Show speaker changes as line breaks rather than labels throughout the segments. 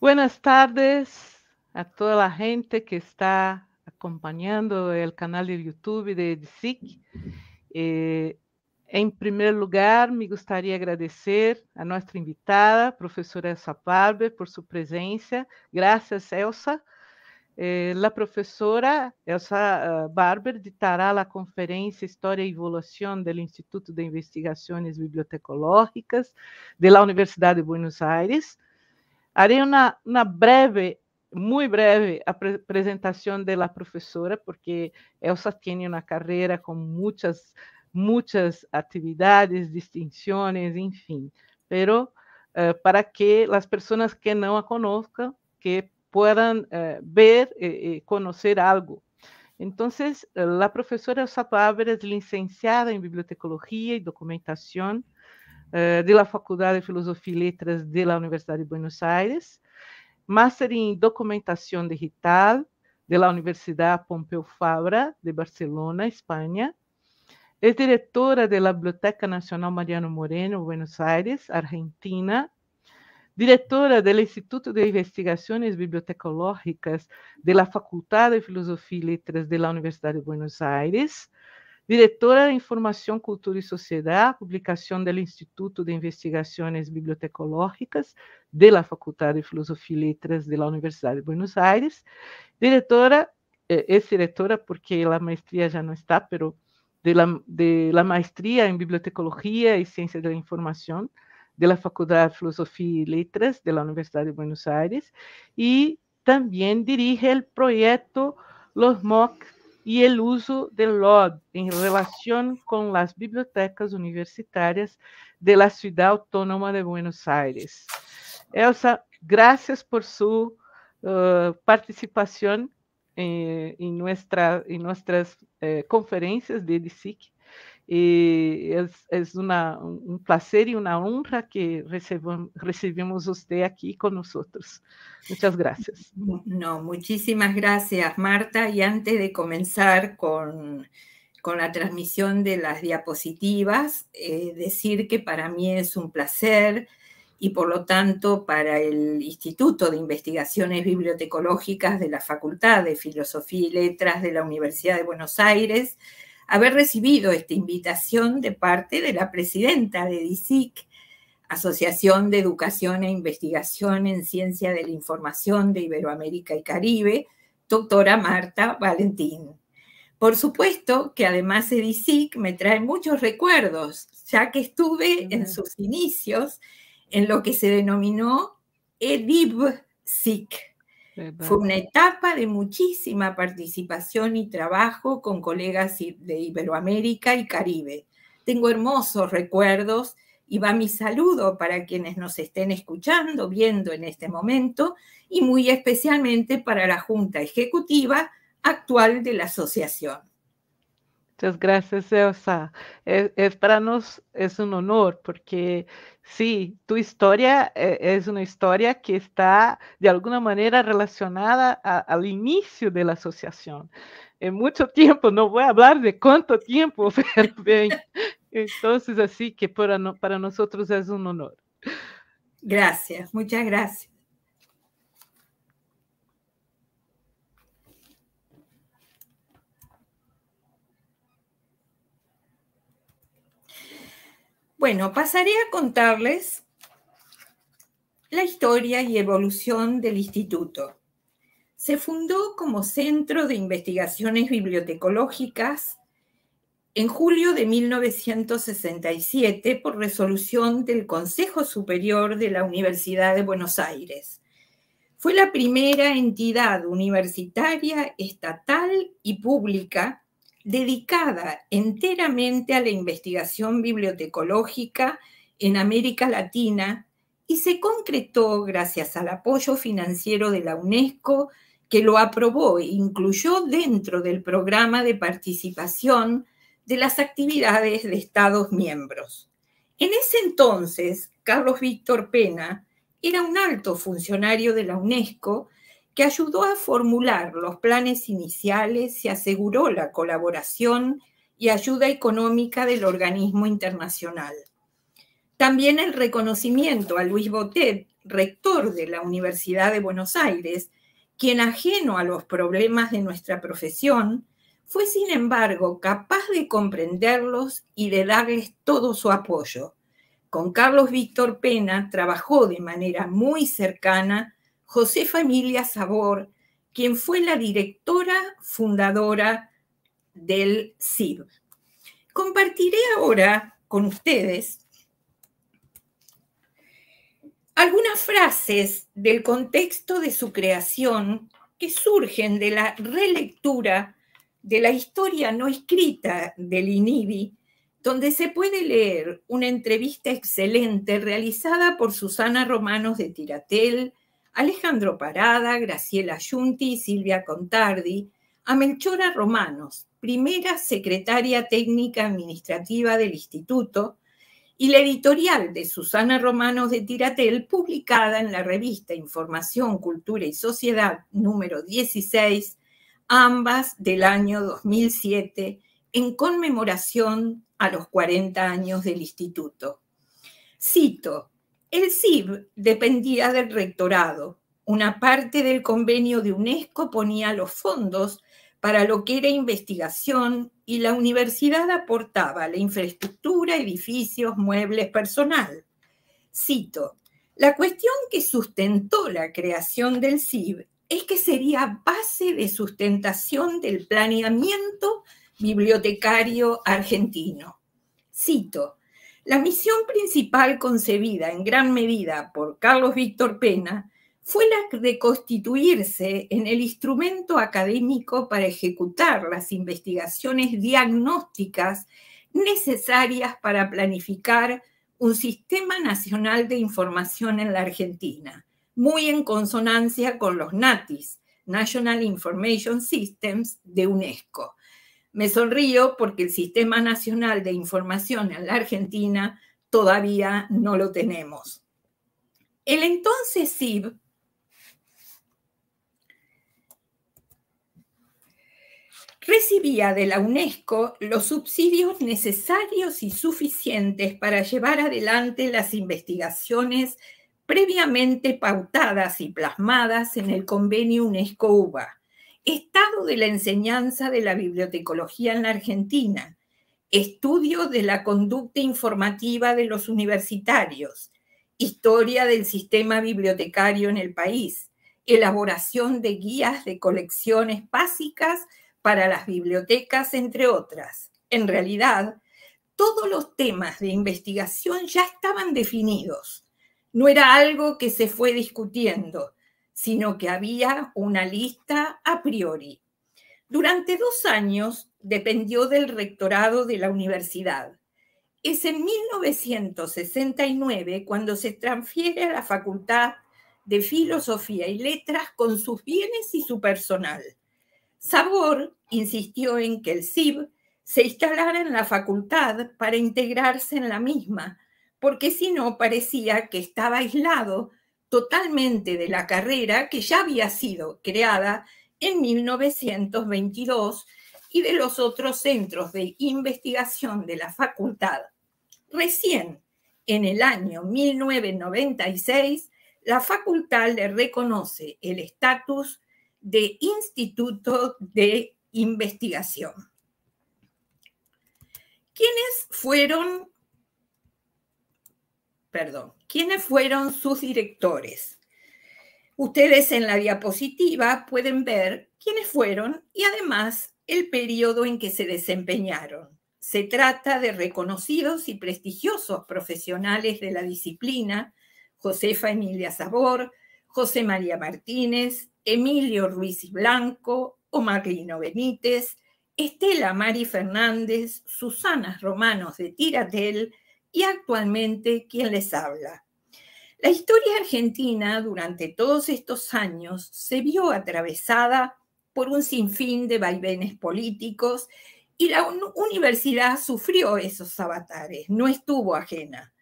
Buenas tardes a toda la gente que está acompañando el canal de YouTube de EDSIC. Eh, em primeiro lugar, me gostaria de agradecer a nossa invitada, professora Elsa Barber, por sua presença. Graças, Elsa. Eh, a professora Elsa eh, Barber dictará a conferência História e Evolução do Instituto de Investigações Bibliotecológicas de la Universidade de Buenos Aires, Haré una, una breve, muy breve presentación de la profesora, porque Elsa tiene una carrera con muchas, muchas actividades, distinciones, enfim. Pero eh, para que las personas que no la conozcan, que puedan eh, ver y eh, eh, conocer algo Entonces, la profesora Elsa Tuáveres, licenciada en Bibliotecología y Documentación, eh, de la Faculdade de Filosofia e Letras de la Universidade de Buenos Aires, Master em Documentação Digital de la Universidade Pompeu Fabra de Barcelona, Espanha, É diretora de la Biblioteca Nacional Mariano Moreno, Buenos Aires, Argentina, diretora do Instituto de Investigações Bibliotecológicas de la Faculdade de Filosofia e Letras de la Universidade de Buenos Aires, Diretora de Informação, Cultura e Sociedade, publicação do Instituto de Investigações Bibliotecológicas da Faculdade de Filosofia e Letras da Universidade de Buenos Aires. Diretora, ex-diretora, eh, é porque a maestria já não está, pero de la, maestria em Bibliotecologia e Bibliotecología da Informação de la de Filosofia Facultad de Letras de la de Buenos Aires e também dirige o projeto Los MOOC e el uso de LOB em relação com as bibliotecas universitárias de la Ciudad Autónoma de Buenos Aires. Elsa, gracias por su uh, participación nossas eh, en, nuestra, en nuestras eh, conferencias de DSIC Es un placer y una honra que recibimos usted aquí con nosotros. Muchas gracias.
No, muchísimas gracias, Marta. Y antes de comenzar con, con la transmisión de las diapositivas, eh, decir que para mí es un placer y por lo tanto para el Instituto de Investigaciones Bibliotecológicas de la Facultad de Filosofía y Letras de la Universidad de Buenos Aires, haber recibido esta invitación de parte de la presidenta de DICIC, Asociación de Educación e Investigación en Ciencia de la Información de Iberoamérica y Caribe, doctora Marta Valentín. Por supuesto que además EDICIC me trae muchos recuerdos, ya que estuve en sus inicios en lo que se denominó EDIBSIC, fue una etapa de muchísima participación y trabajo con colegas de Iberoamérica y Caribe. Tengo hermosos recuerdos y va mi saludo para quienes nos estén escuchando, viendo en este momento y muy especialmente para la Junta Ejecutiva actual de la Asociación.
Muchas gracias, Elsa. Eh, e, es, para nos es un honor porque sí, tu historia eh, es una historia que está de alguna manera relacionada al inicio de la asociación. En mucho tiempo, no voy a hablar de cuánto tiempo, pero Entonces, así que para, para nosotros es un honor. Gracias,
muchas gracias. Bueno, pasaré a contarles la historia y evolución del instituto. Se fundó como Centro de Investigaciones Bibliotecológicas en julio de 1967 por resolución del Consejo Superior de la Universidad de Buenos Aires. Fue la primera entidad universitaria, estatal y pública dedicada enteramente a la investigación bibliotecológica en América Latina y se concretó gracias al apoyo financiero de la UNESCO que lo aprobó e incluyó dentro del programa de participación de las actividades de Estados miembros. En ese entonces, Carlos Víctor Pena era un alto funcionario de la UNESCO que ayudó a formular los planes iniciales, y aseguró la colaboración y ayuda económica del organismo internacional. También el reconocimiento a Luis Botet, rector de la Universidad de Buenos Aires, quien ajeno a los problemas de nuestra profesión, fue sin embargo capaz de comprenderlos y de darles todo su apoyo. Con Carlos Víctor Pena trabajó de manera muy cercana Josefa Emilia Sabor, quien fue la directora fundadora del Cib. Compartiré ahora con ustedes algunas frases del contexto de su creación que surgen de la relectura de la historia no escrita del INIBI, donde se puede leer una entrevista excelente realizada por Susana Romanos de Tiratel, Alejandro Parada, Graciela Yunti Silvia Contardi, a Melchora Romanos, primera secretaria técnica administrativa del instituto, y la editorial de Susana Romanos de Tiratel, publicada en la revista Información, Cultura y Sociedad número 16, ambas del año 2007, en conmemoración a los 40 años del instituto. Cito, el CIB dependía del rectorado. Una parte del convenio de UNESCO ponía los fondos para lo que era investigación y la universidad aportaba la infraestructura, edificios, muebles, personal. Cito, la cuestión que sustentó la creación del CIB es que sería base de sustentación del planeamiento bibliotecario argentino. Cito, la misión principal concebida en gran medida por Carlos Víctor Pena fue la de constituirse en el instrumento académico para ejecutar las investigaciones diagnósticas necesarias para planificar un sistema nacional de información en la Argentina, muy en consonancia con los NATIS, National Information Systems de UNESCO, me sonrío porque el Sistema Nacional de Información en la Argentina todavía no lo tenemos. El entonces CIB recibía de la UNESCO los subsidios necesarios y suficientes para llevar adelante las investigaciones previamente pautadas y plasmadas en el convenio UNESCO-UBA. Estado de la enseñanza de la bibliotecología en la Argentina, estudio de la conducta informativa de los universitarios, historia del sistema bibliotecario en el país, elaboración de guías de colecciones básicas para las bibliotecas, entre otras. En realidad, todos los temas de investigación ya estaban definidos. No era algo que se fue discutiendo, sino que había una lista a priori. Durante dos años dependió del rectorado de la universidad. Es en 1969 cuando se transfiere a la Facultad de Filosofía y Letras con sus bienes y su personal. Sabor insistió en que el CIB se instalara en la facultad para integrarse en la misma, porque si no parecía que estaba aislado totalmente de la carrera que ya había sido creada en 1922 y de los otros centros de investigación de la facultad. Recién, en el año 1996, la facultad le reconoce el estatus de instituto de investigación. ¿Quiénes fueron, perdón, ¿Quiénes fueron sus directores? Ustedes en la diapositiva pueden ver quiénes fueron y además el periodo en que se desempeñaron. Se trata de reconocidos y prestigiosos profesionales de la disciplina, Josefa Emilia Sabor, José María Martínez, Emilio Ruiz y Blanco, Omar Benítez, Estela Mari Fernández, Susana Romanos de Tiratel y actualmente quien les habla. La historia argentina durante todos estos años se vio atravesada por un sinfín de vaivenes políticos y la universidad sufrió esos avatares, no estuvo ajena.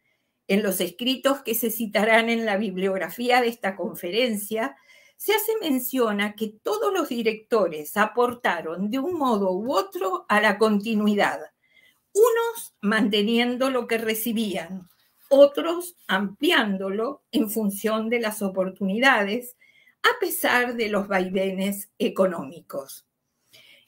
En los escritos que se citarán en la bibliografía de esta conferencia, se hace mención a que todos los directores aportaron de un modo u otro a la continuidad, unos manteniendo lo que recibían, otros ampliándolo en función de las oportunidades, a pesar de los vaivenes económicos.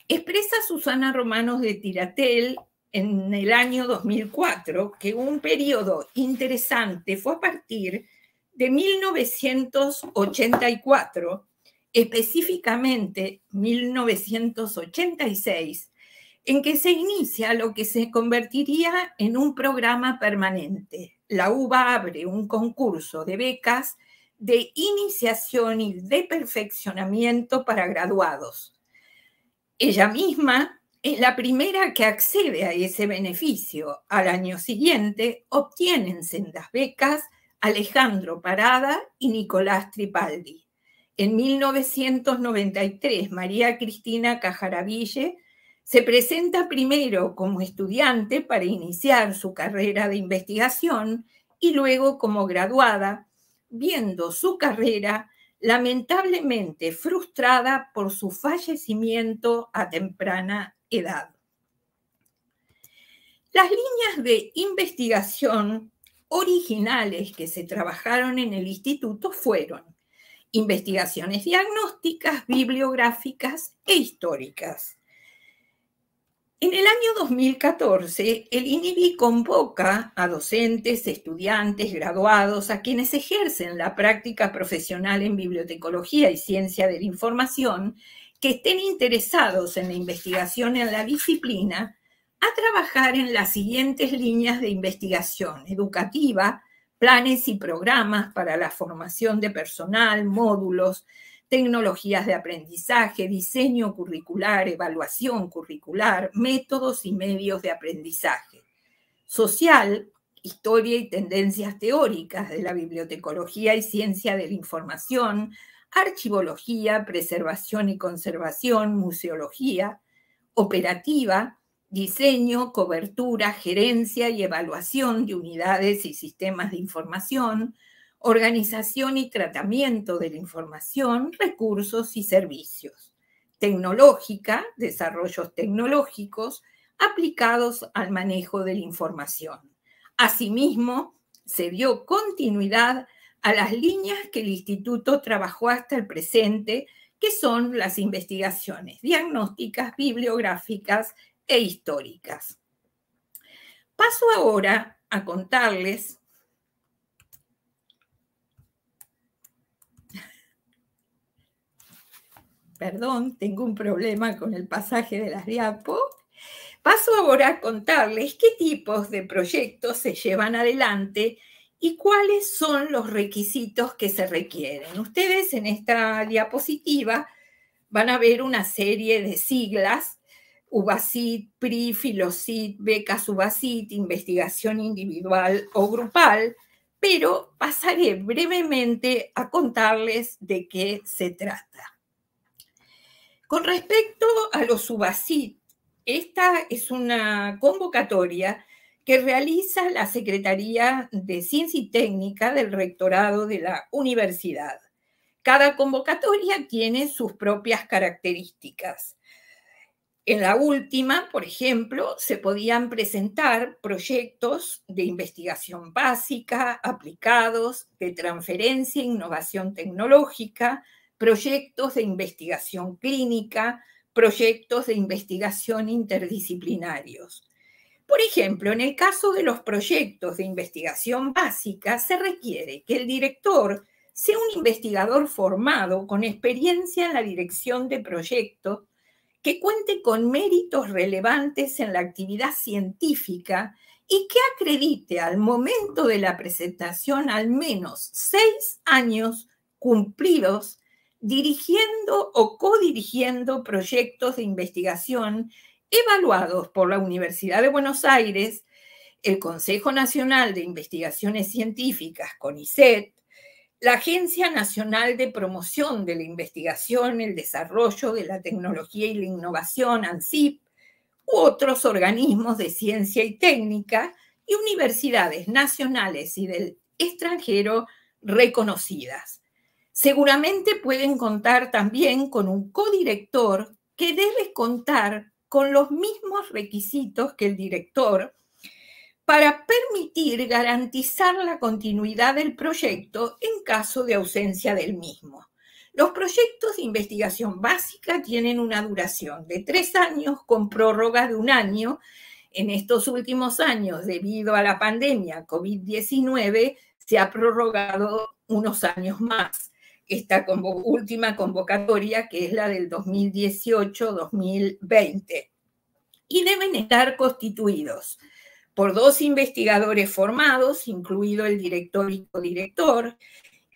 Expresa Susana Romanos de Tiratel en el año 2004 que un periodo interesante fue a partir de 1984, específicamente 1986, en que se inicia lo que se convertiría en un programa permanente. La UBA abre un concurso de becas de iniciación y de perfeccionamiento para graduados. Ella misma es la primera que accede a ese beneficio. Al año siguiente obtienen sendas becas Alejandro Parada y Nicolás Tripaldi. En 1993, María Cristina Cajaraville se presenta primero como estudiante para iniciar su carrera de investigación y luego como graduada, viendo su carrera lamentablemente frustrada por su fallecimiento a temprana edad. Las líneas de investigación originales que se trabajaron en el instituto fueron investigaciones diagnósticas, bibliográficas e históricas. En el año 2014, el INIBI convoca a docentes, estudiantes, graduados, a quienes ejercen la práctica profesional en bibliotecología y ciencia de la información, que estén interesados en la investigación en la disciplina, a trabajar en las siguientes líneas de investigación educativa, planes y programas para la formación de personal, módulos, tecnologías de aprendizaje, diseño curricular, evaluación curricular, métodos y medios de aprendizaje. Social, historia y tendencias teóricas de la bibliotecología y ciencia de la información, archivología, preservación y conservación, museología, operativa, diseño, cobertura, gerencia y evaluación de unidades y sistemas de información, organización y tratamiento de la información, recursos y servicios, tecnológica, desarrollos tecnológicos aplicados al manejo de la información. Asimismo, se dio continuidad a las líneas que el instituto trabajó hasta el presente, que son las investigaciones diagnósticas, bibliográficas e históricas. Paso ahora a contarles perdón, tengo un problema con el pasaje de la diapo. Paso ahora a contarles qué tipos de proyectos se llevan adelante y cuáles son los requisitos que se requieren. Ustedes en esta diapositiva van a ver una serie de siglas, UBASIT, PRI, FILOCIT, becas UBASIT, investigación individual o grupal, pero pasaré brevemente a contarles de qué se trata. Con respecto a los UBACIT, esta es una convocatoria que realiza la Secretaría de Ciencia y Técnica del Rectorado de la Universidad. Cada convocatoria tiene sus propias características. En la última, por ejemplo, se podían presentar proyectos de investigación básica, aplicados, de transferencia e innovación tecnológica, proyectos de investigación clínica, proyectos de investigación interdisciplinarios. Por ejemplo, en el caso de los proyectos de investigación básica, se requiere que el director sea un investigador formado con experiencia en la dirección de proyectos, que cuente con méritos relevantes en la actividad científica y que acredite al momento de la presentación al menos seis años cumplidos dirigiendo o codirigiendo proyectos de investigación evaluados por la Universidad de Buenos Aires, el Consejo Nacional de Investigaciones Científicas, CONICET, la Agencia Nacional de Promoción de la Investigación, el Desarrollo de la Tecnología y la Innovación, ANSIP, u otros organismos de ciencia y técnica y universidades nacionales y del extranjero reconocidas. Seguramente pueden contar también con un codirector que debe contar con los mismos requisitos que el director para permitir garantizar la continuidad del proyecto en caso de ausencia del mismo. Los proyectos de investigación básica tienen una duración de tres años con prórroga de un año. En estos últimos años, debido a la pandemia COVID-19, se ha prorrogado unos años más esta última convocatoria, que es la del 2018-2020. Y deben estar constituidos por dos investigadores formados, incluido el director y codirector,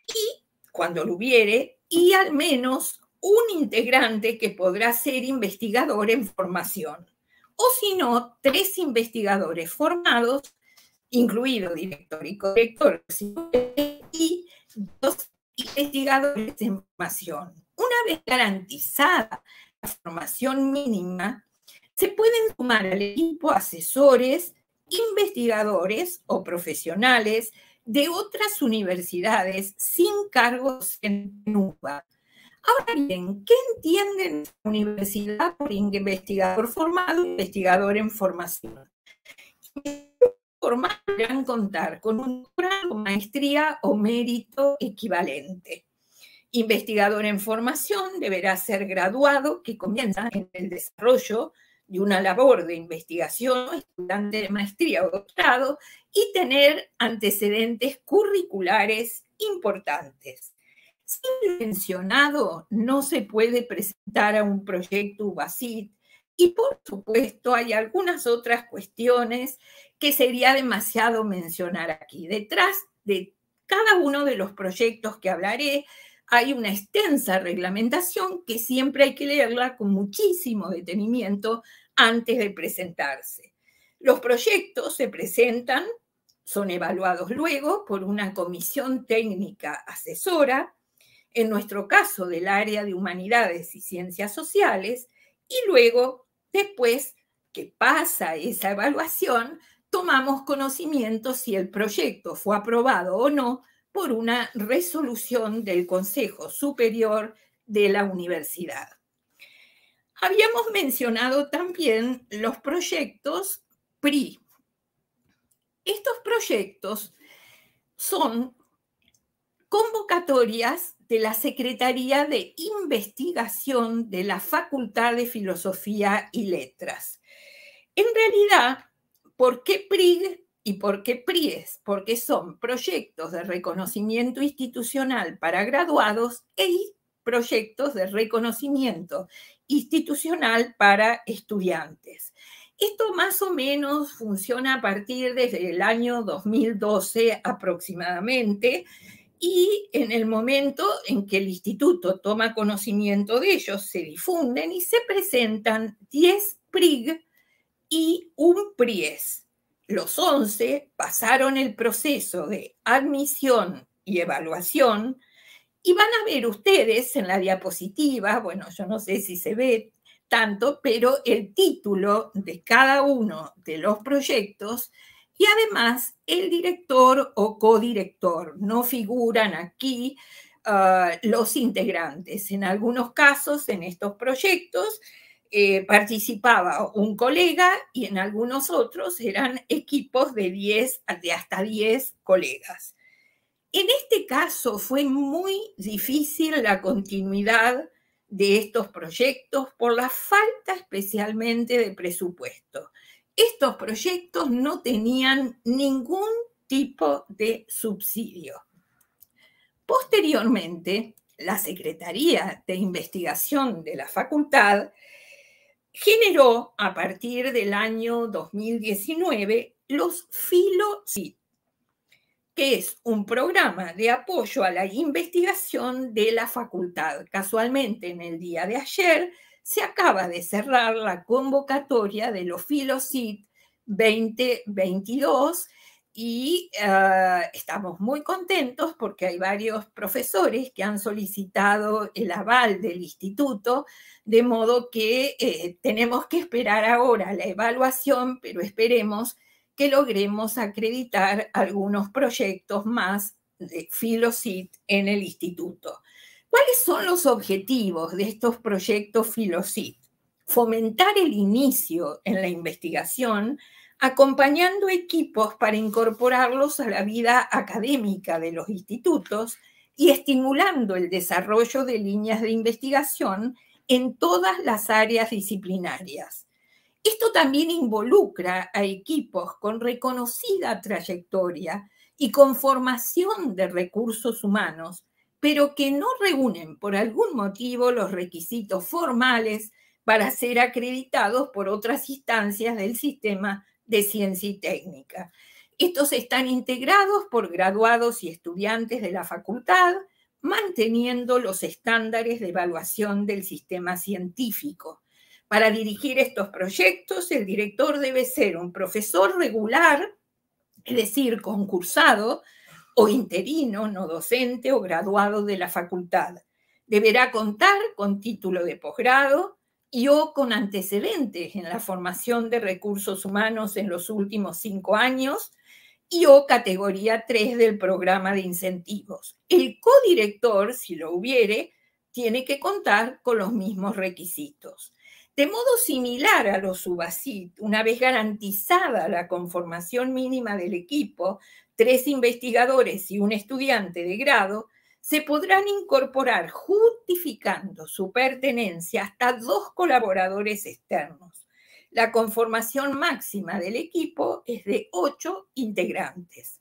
y, cuando lo hubiere, y al menos un integrante que podrá ser investigador en formación, o si no, tres investigadores formados, incluido director y co-director, y dos investigadores en formación. Una vez garantizada la formación mínima, se pueden sumar al equipo asesores, investigadores o profesionales de otras universidades sin cargos en UBA. Ahora bien, ¿qué entienden universidad por investigador formado, investigador en formación? formal contar con un grado maestría o mérito equivalente. Investigador en formación deberá ser graduado, que comienza en el desarrollo de una labor de investigación, estudiante de maestría o doctorado, y tener antecedentes curriculares importantes. Sin mencionado, no se puede presentar a un proyecto UBASIT y por supuesto hay algunas otras cuestiones que sería demasiado mencionar aquí. Detrás de cada uno de los proyectos que hablaré hay una extensa reglamentación que siempre hay que leerla con muchísimo detenimiento antes de presentarse. Los proyectos se presentan, son evaluados luego por una comisión técnica asesora, en nuestro caso del área de humanidades y ciencias sociales, y luego Después que pasa esa evaluación, tomamos conocimiento si el proyecto fue aprobado o no por una resolución del Consejo Superior de la Universidad. Habíamos mencionado también los proyectos PRI. Estos proyectos son convocatorias de la Secretaría de Investigación de la Facultad de Filosofía y Letras. En realidad, ¿por qué PRIG y por qué PRIES? Porque son proyectos de reconocimiento institucional para graduados y e proyectos de reconocimiento institucional para estudiantes. Esto más o menos funciona a partir del el año 2012 aproximadamente y en el momento en que el instituto toma conocimiento de ellos, se difunden y se presentan 10 PRIG y un PRIES. Los 11 pasaron el proceso de admisión y evaluación y van a ver ustedes en la diapositiva, bueno, yo no sé si se ve tanto, pero el título de cada uno de los proyectos y además, el director o codirector. No figuran aquí ah, los integrantes. En algunos casos, en estos proyectos, eh, participaba un colega y en algunos otros eran equipos de, 10, de hasta 10 colegas. En este caso fue muy difícil la continuidad de estos proyectos por la falta especialmente de presupuesto estos proyectos no tenían ningún tipo de subsidio. Posteriormente, la Secretaría de Investigación de la Facultad generó a partir del año 2019 los FiloSIT, que es un programa de apoyo a la investigación de la facultad. Casualmente, en el día de ayer se acaba de cerrar la convocatoria de los Filosit 2022 y eh, estamos muy contentos porque hay varios profesores que han solicitado el aval del instituto, de modo que eh, tenemos que esperar ahora la evaluación, pero esperemos que logremos acreditar algunos proyectos más de Filosit en el instituto. ¿Cuáles son los objetivos de estos proyectos Filosit? Fomentar el inicio en la investigación, acompañando equipos para incorporarlos a la vida académica de los institutos y estimulando el desarrollo de líneas de investigación en todas las áreas disciplinarias. Esto también involucra a equipos con reconocida trayectoria y con formación de recursos humanos pero que no reúnen por algún motivo los requisitos formales para ser acreditados por otras instancias del sistema de ciencia y técnica. Estos están integrados por graduados y estudiantes de la facultad, manteniendo los estándares de evaluación del sistema científico. Para dirigir estos proyectos, el director debe ser un profesor regular, es decir, concursado, o interino no docente o graduado de la facultad. Deberá contar con título de posgrado y o con antecedentes en la formación de recursos humanos en los últimos cinco años y o categoría 3 del programa de incentivos. El codirector, si lo hubiere, tiene que contar con los mismos requisitos. De modo similar a los UBACIT, una vez garantizada la conformación mínima del equipo, tres investigadores y un estudiante de grado, se podrán incorporar justificando su pertenencia hasta dos colaboradores externos. La conformación máxima del equipo es de ocho integrantes.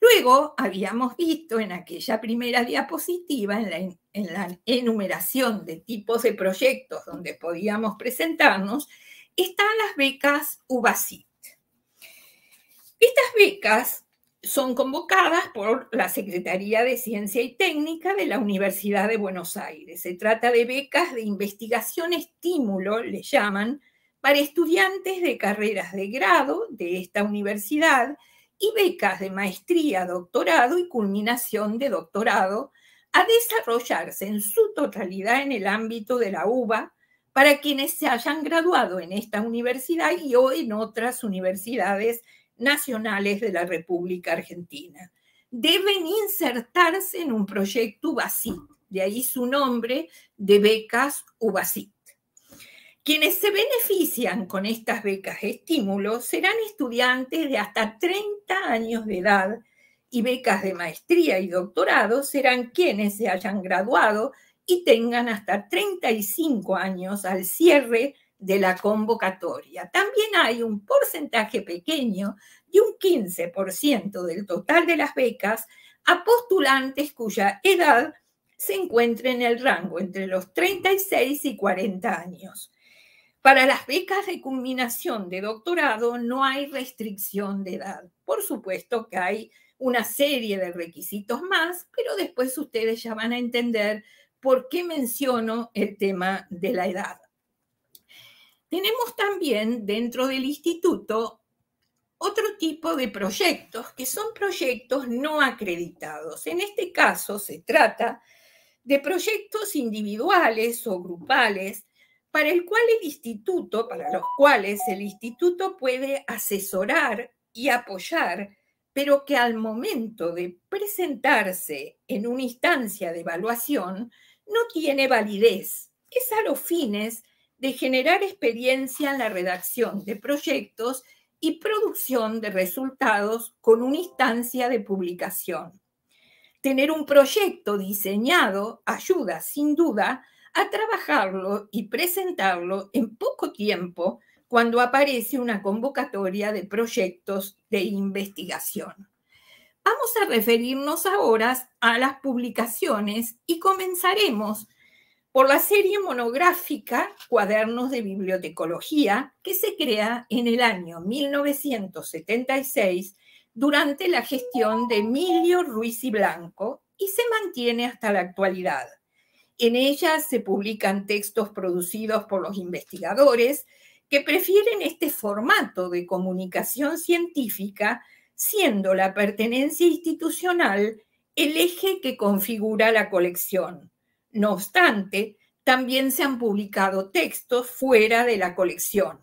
Luego habíamos visto en aquella primera diapositiva, en la, enumeración de tipos de proyectos donde podíamos presentarnos, están las becas UBASIT. Estas becas son convocadas por la Secretaría de Ciencia y Técnica de la Universidad de Buenos Aires. Se trata de becas de investigación estímulo, le llaman, para estudiantes de carreras de grado de esta universidad y becas de maestría, doctorado y culminación de doctorado a desarrollarse en su totalidad en el ámbito de la UBA para quienes se hayan graduado en esta universidad y o en otras universidades nacionales de la República Argentina. Deben insertarse en un proyecto UBACIT, de ahí su nombre de becas UBACIT. Quienes se benefician con estas becas de estímulo serán estudiantes de hasta 30 años de edad y becas de maestría y doctorado serán quienes se hayan graduado y tengan hasta 35 años al cierre de la convocatoria. También hay un porcentaje pequeño de un 15% del total de las becas a postulantes cuya edad se encuentra en el rango entre los 36 y 40 años. Para las becas de culminación de doctorado no hay restricción de edad. Por supuesto que hay una serie de requisitos más, pero después ustedes ya van a entender por qué menciono el tema de la edad. Tenemos también dentro del instituto otro tipo de proyectos que son proyectos no acreditados. En este caso se trata de proyectos individuales o grupales para el cual el instituto, para los cuales el instituto puede asesorar y apoyar, pero que al momento de presentarse en una instancia de evaluación no tiene validez. Es a los fines de generar experiencia en la redacción de proyectos y producción de resultados con una instancia de publicación. Tener un proyecto diseñado ayuda, sin duda, a trabajarlo y presentarlo en poco tiempo cuando aparece una convocatoria de proyectos de investigación. Vamos a referirnos ahora a las publicaciones y comenzaremos por la serie monográfica Cuadernos de Bibliotecología, que se crea en el año 1976 durante la gestión de Emilio Ruiz y Blanco y se mantiene hasta la actualidad. En ella se publican textos producidos por los investigadores que prefieren este formato de comunicación científica, siendo la pertenencia institucional el eje que configura la colección. No obstante, también se han publicado textos fuera de la colección.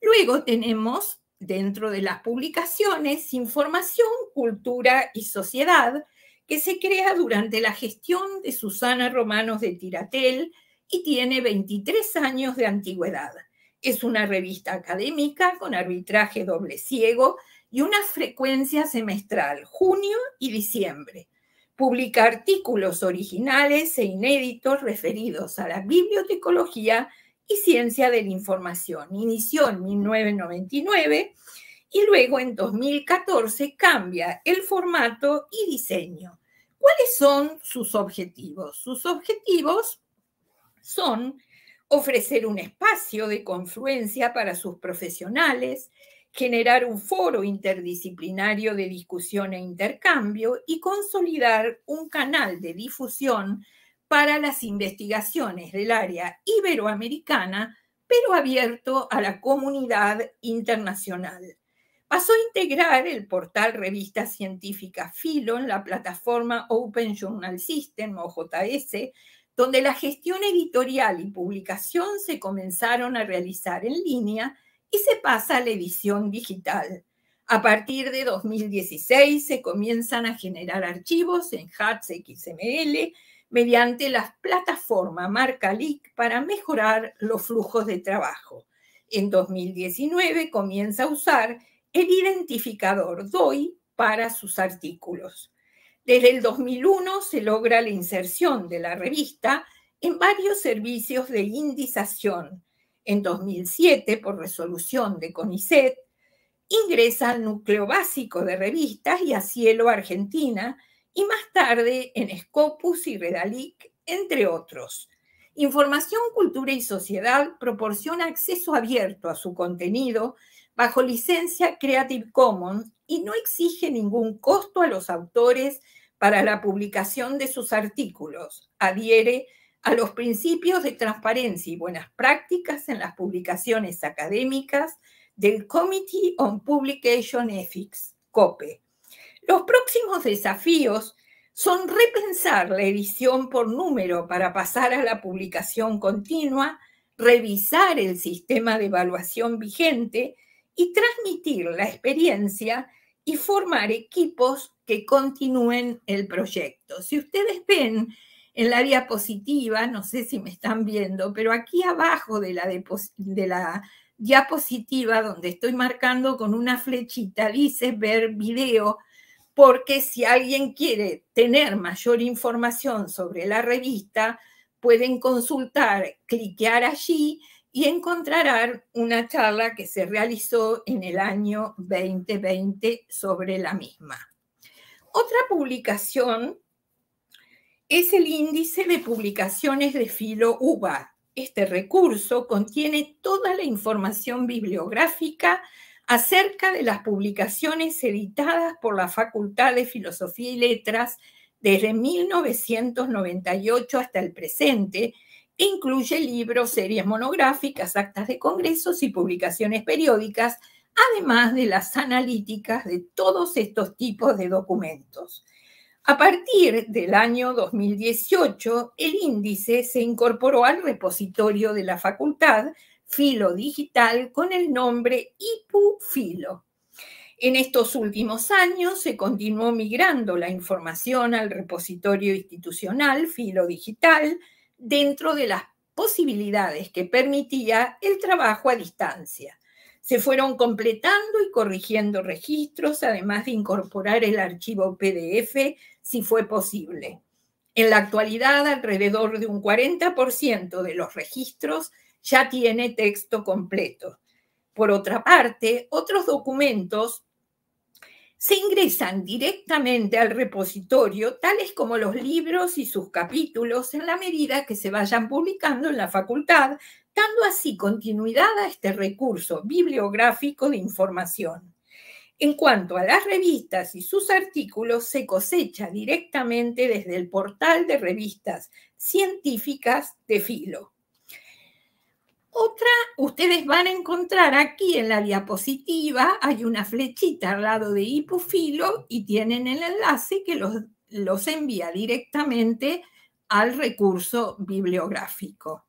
Luego tenemos, dentro de las publicaciones, información, cultura y sociedad, que se crea durante la gestión de Susana Romanos de Tiratel y tiene 23 años de antigüedad. Es una revista académica con arbitraje doble ciego y una frecuencia semestral, junio y diciembre. Publica artículos originales e inéditos referidos a la bibliotecología y ciencia de la información. Inició en 1999 y luego en 2014 cambia el formato y diseño. ¿Cuáles son sus objetivos? Sus objetivos son ofrecer un espacio de confluencia para sus profesionales, generar un foro interdisciplinario de discusión e intercambio y consolidar un canal de difusión para las investigaciones del área iberoamericana, pero abierto a la comunidad internacional. Pasó a integrar el portal Revista Científica Filo en la plataforma Open Journal System, OJS, donde la gestión editorial y publicación se comenzaron a realizar en línea se pasa a la edición digital. A partir de 2016 se comienzan a generar archivos en HATS XML mediante la plataforma MarcaLIC para mejorar los flujos de trabajo. En 2019 comienza a usar el identificador DOI para sus artículos. Desde el 2001 se logra la inserción de la revista en varios servicios de indización, en 2007 por resolución de CONICET, ingresa al núcleo básico de revistas y a Cielo Argentina, y más tarde en Scopus y Redalic, entre otros. Información, Cultura y Sociedad proporciona acceso abierto a su contenido bajo licencia Creative Commons y no exige ningún costo a los autores para la publicación de sus artículos. Adhiere a los principios de transparencia y buenas prácticas en las publicaciones académicas del Committee on Publication Ethics, COPE. Los próximos desafíos son repensar la edición por número para pasar a la publicación continua, revisar el sistema de evaluación vigente y transmitir la experiencia y formar equipos que continúen el proyecto. Si ustedes ven, en la diapositiva, no sé si me están viendo, pero aquí abajo de la, de la diapositiva donde estoy marcando con una flechita, dice ver video, porque si alguien quiere tener mayor información sobre la revista, pueden consultar, cliquear allí y encontrarán una charla que se realizó en el año 2020 sobre la misma. Otra publicación es el índice de publicaciones de filo UBA. Este recurso contiene toda la información bibliográfica acerca de las publicaciones editadas por la Facultad de Filosofía y Letras desde 1998 hasta el presente, e incluye libros, series monográficas, actas de congresos y publicaciones periódicas, además de las analíticas de todos estos tipos de documentos. A partir del año 2018, el índice se incorporó al repositorio de la facultad Filo Digital con el nombre IPU-Filo. En estos últimos años se continuó migrando la información al repositorio institucional Filo Digital dentro de las posibilidades que permitía el trabajo a distancia. Se fueron completando y corrigiendo registros, además de incorporar el archivo PDF si fue posible. En la actualidad, alrededor de un 40% de los registros ya tiene texto completo. Por otra parte, otros documentos se ingresan directamente al repositorio, tales como los libros y sus capítulos, en la medida que se vayan publicando en la facultad, dando así continuidad a este recurso bibliográfico de información. En cuanto a las revistas y sus artículos, se cosecha directamente desde el portal de revistas científicas de Filo. Otra, ustedes van a encontrar aquí en la diapositiva, hay una flechita al lado de hipofilo y tienen el enlace que los, los envía directamente al recurso bibliográfico.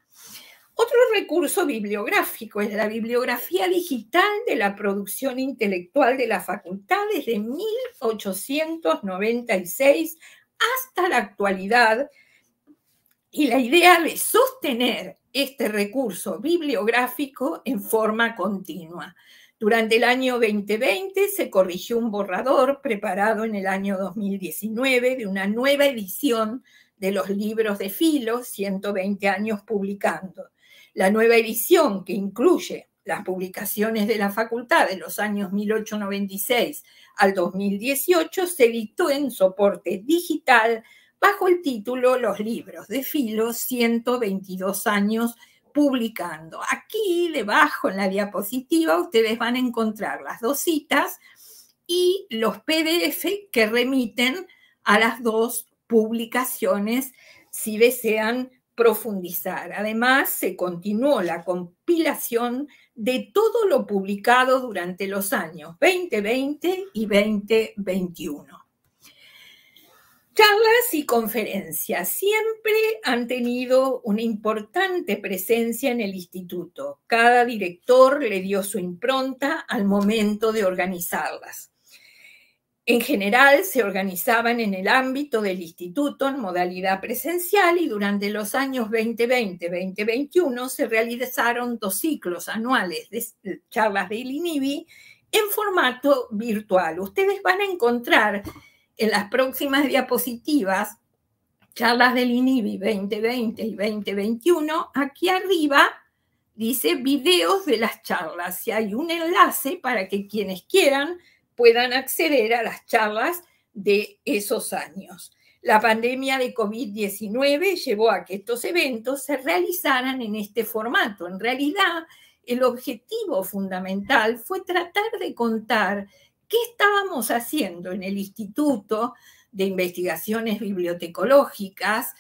Otro recurso bibliográfico es la bibliografía digital de la producción intelectual de la facultad desde 1896 hasta la actualidad y la idea de sostener este recurso bibliográfico en forma continua. Durante el año 2020 se corrigió un borrador preparado en el año 2019 de una nueva edición de los libros de filo, 120 años publicando la nueva edición, que incluye las publicaciones de la facultad de los años 1896 al 2018, se editó en soporte digital bajo el título Los libros de filo, 122 años publicando. Aquí debajo en la diapositiva ustedes van a encontrar las dos citas y los PDF que remiten a las dos publicaciones si desean profundizar. Además, se continuó la compilación de todo lo publicado durante los años 2020 y 2021. Charlas y conferencias siempre han tenido una importante presencia en el instituto. Cada director le dio su impronta al momento de organizarlas. En general se organizaban en el ámbito del instituto en modalidad presencial y durante los años 2020-2021 se realizaron dos ciclos anuales de charlas del INIBI en formato virtual. Ustedes van a encontrar en las próximas diapositivas charlas del INIBI 2020 y 2021, aquí arriba dice videos de las charlas y hay un enlace para que quienes quieran puedan acceder a las charlas de esos años. La pandemia de COVID-19 llevó a que estos eventos se realizaran en este formato. En realidad, el objetivo fundamental fue tratar de contar qué estábamos haciendo en el Instituto de Investigaciones Bibliotecológicas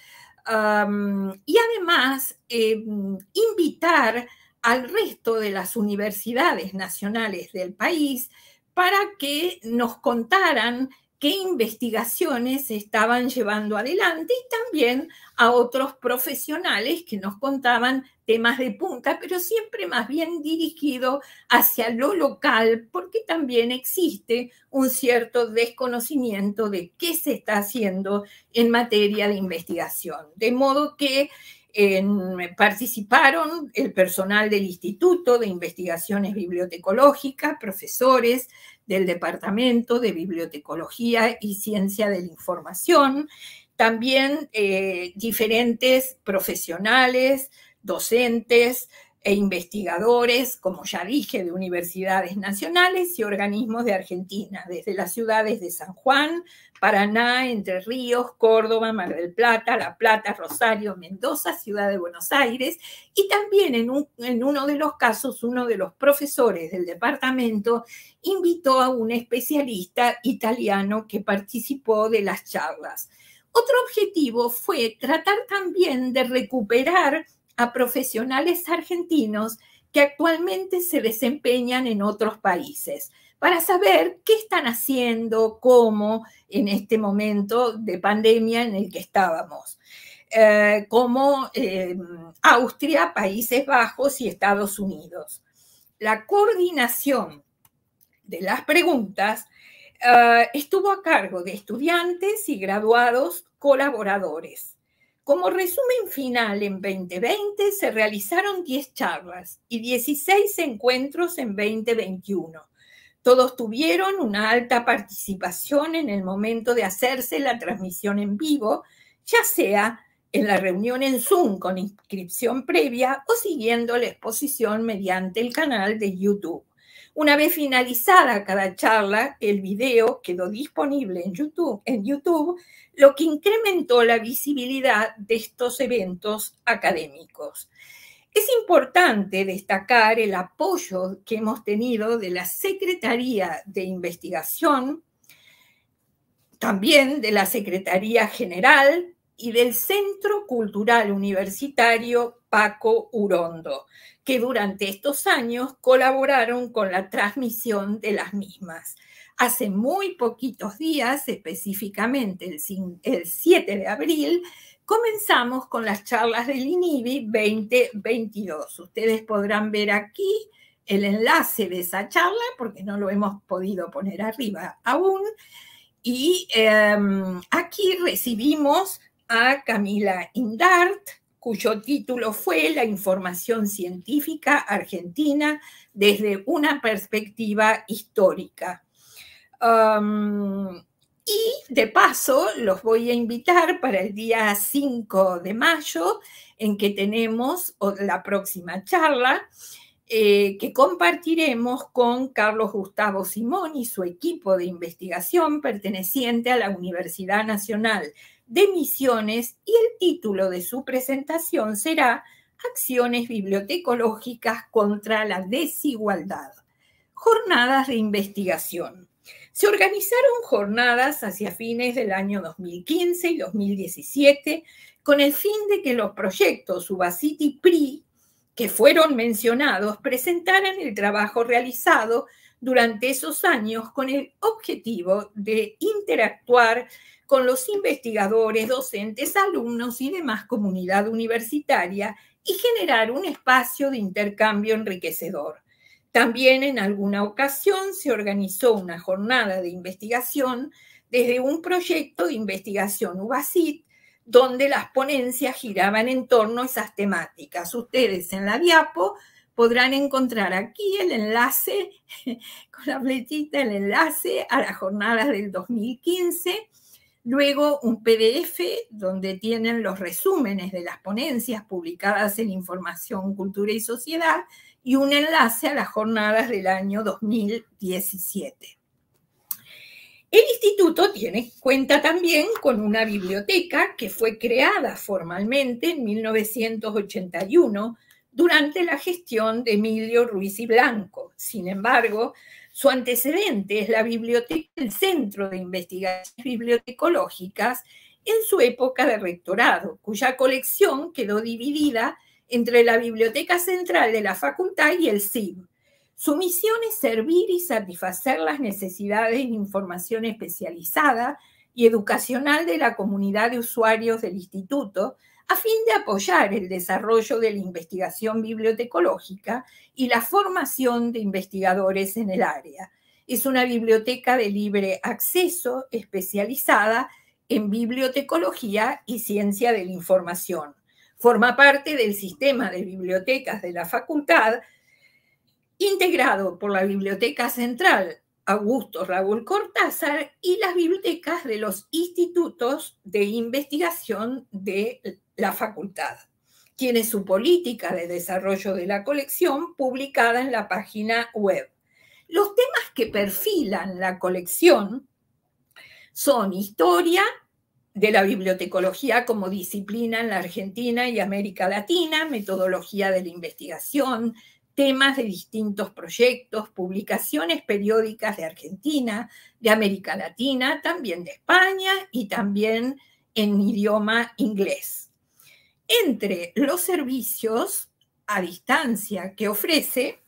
y además em, invitar al resto de las universidades nacionales del país para que nos contaran qué investigaciones se estaban llevando adelante y también a otros profesionales que nos contaban temas de punta, pero siempre más bien dirigido hacia lo local, porque también existe un cierto desconocimiento de qué se está haciendo en materia de investigación. De modo que participaron el personal del Instituto de Investigaciones Bibliotecológicas, profesores del Departamento de Bibliotecología y Ciencia de la Información, también eh, diferentes profesionales, docentes, e investigadores, como ya dije, de universidades nacionales y organismos de Argentina, desde las ciudades de San Juan, Paraná, Entre Ríos, Córdoba, Mar del Plata, La Plata, Rosario, Mendoza, Ciudad de Buenos Aires, y también en, en uno de los casos, uno de los profesores del departamento invitó a un especialista italiano que participó de las charlas. Otro objetivo fue tratar también de recuperar a profesionales argentinos que actualmente se desempeñan en otros países para saber qué están haciendo, cómo en este momento de pandemia en el que estábamos, eh, como em, Austria, Países Bajos y Estados Unidos. La coordinación de las preguntas eh, estuvo a cargo de estudiantes y graduados colaboradores. Como resumen final, en 2020 se realizaron 10 charlas y 16 encuentros en 2021. Todos tuvieron una alta participación en el momento de hacerse la transmisión en vivo, ya sea en la reunión en Zoom con inscripción previa o siguiendo la exposición mediante el canal de YouTube. Una vez finalizada cada charla, el video quedó disponible en YouTube, en YouTube, lo que incrementó la visibilidad de estos eventos académicos. Es importante destacar el apoyo que hemos tenido de la Secretaría de Investigación, también de la Secretaría General y del Centro Cultural Universitario Paco Urondo, que durante estos años colaboraron con la transmisión de las mismas. Hace muy poquitos días, específicamente el, 7 de abril, comenzamos con las charlas del INIBI 2022. Ustedes podrán ver aquí el enlace de esa charla, porque no lo hemos podido poner arriba aún. Y em, aquí recibimos a Camila Indart, cuyo título fue La información científica argentina desde una perspectiva histórica. Um, y de paso, los voy a invitar para el día 5 de mayo, en que tenemos la próxima charla, eh, que compartiremos con Carlos Gustavo Simón y su equipo de investigación perteneciente a la Universidad Nacional de Misiones y el título de su presentación será Acciones bibliotecológicas contra la desigualdad. Jornadas de investigación. Se organizaron jornadas hacia fines del año 2015 y 2017 con el fin de que los proyectos Ubacity PRI que fueron mencionados presentaran el trabajo realizado durante esos años con el objetivo de interactuar con los investigadores, docentes, alumnos y demás comunidad universitaria y generar un espacio de intercambio enriquecedor. También en alguna ocasión se organizó una jornada de investigación desde un proyecto de investigación UBASIT, donde las ponencias giraban en torno a esas temáticas. Ustedes en la diapo podrán encontrar aquí el enlace, con la flechita, el enlace a la jornada del 2015 Luego un PDF donde tienen los resúmenes de las ponencias publicadas en Información, Cultura y Sociedad y un enlace a las jornadas del año 2017. El instituto tiene, cuenta también con una biblioteca que fue creada formalmente en 1981 durante la gestión de Emilio Ruiz y Blanco. Sin embargo, su antecedente es la biblioteca del Centro de Investigaciones Bibliotecológicas en su época de rectorado, cuya colección quedó dividida entre la Biblioteca Central de la Facultad y el CIB. Su misión es servir y satisfacer las necesidades de información especializada y educacional de la comunidad de usuarios del instituto, a fin de apoyar el desarrollo de la investigación bibliotecológica y la formación de investigadores en el área. Es una biblioteca de libre acceso especializada en bibliotecología y ciencia de la información. Forma parte del sistema de bibliotecas de la facultad, integrado por la Biblioteca Central Augusto Raúl Cortázar y las bibliotecas de los institutos de investigación de la facultad. Tiene su política de desarrollo de la colección publicada en la página web. Los temas que perfilan la colección son historia de la bibliotecología como disciplina en la Argentina y América Latina, metodología de la investigación, temas de distintos proyectos, publicaciones periódicas de Argentina, de América Latina, también de España y también en idioma inglés entre los servicios a distancia que ofrece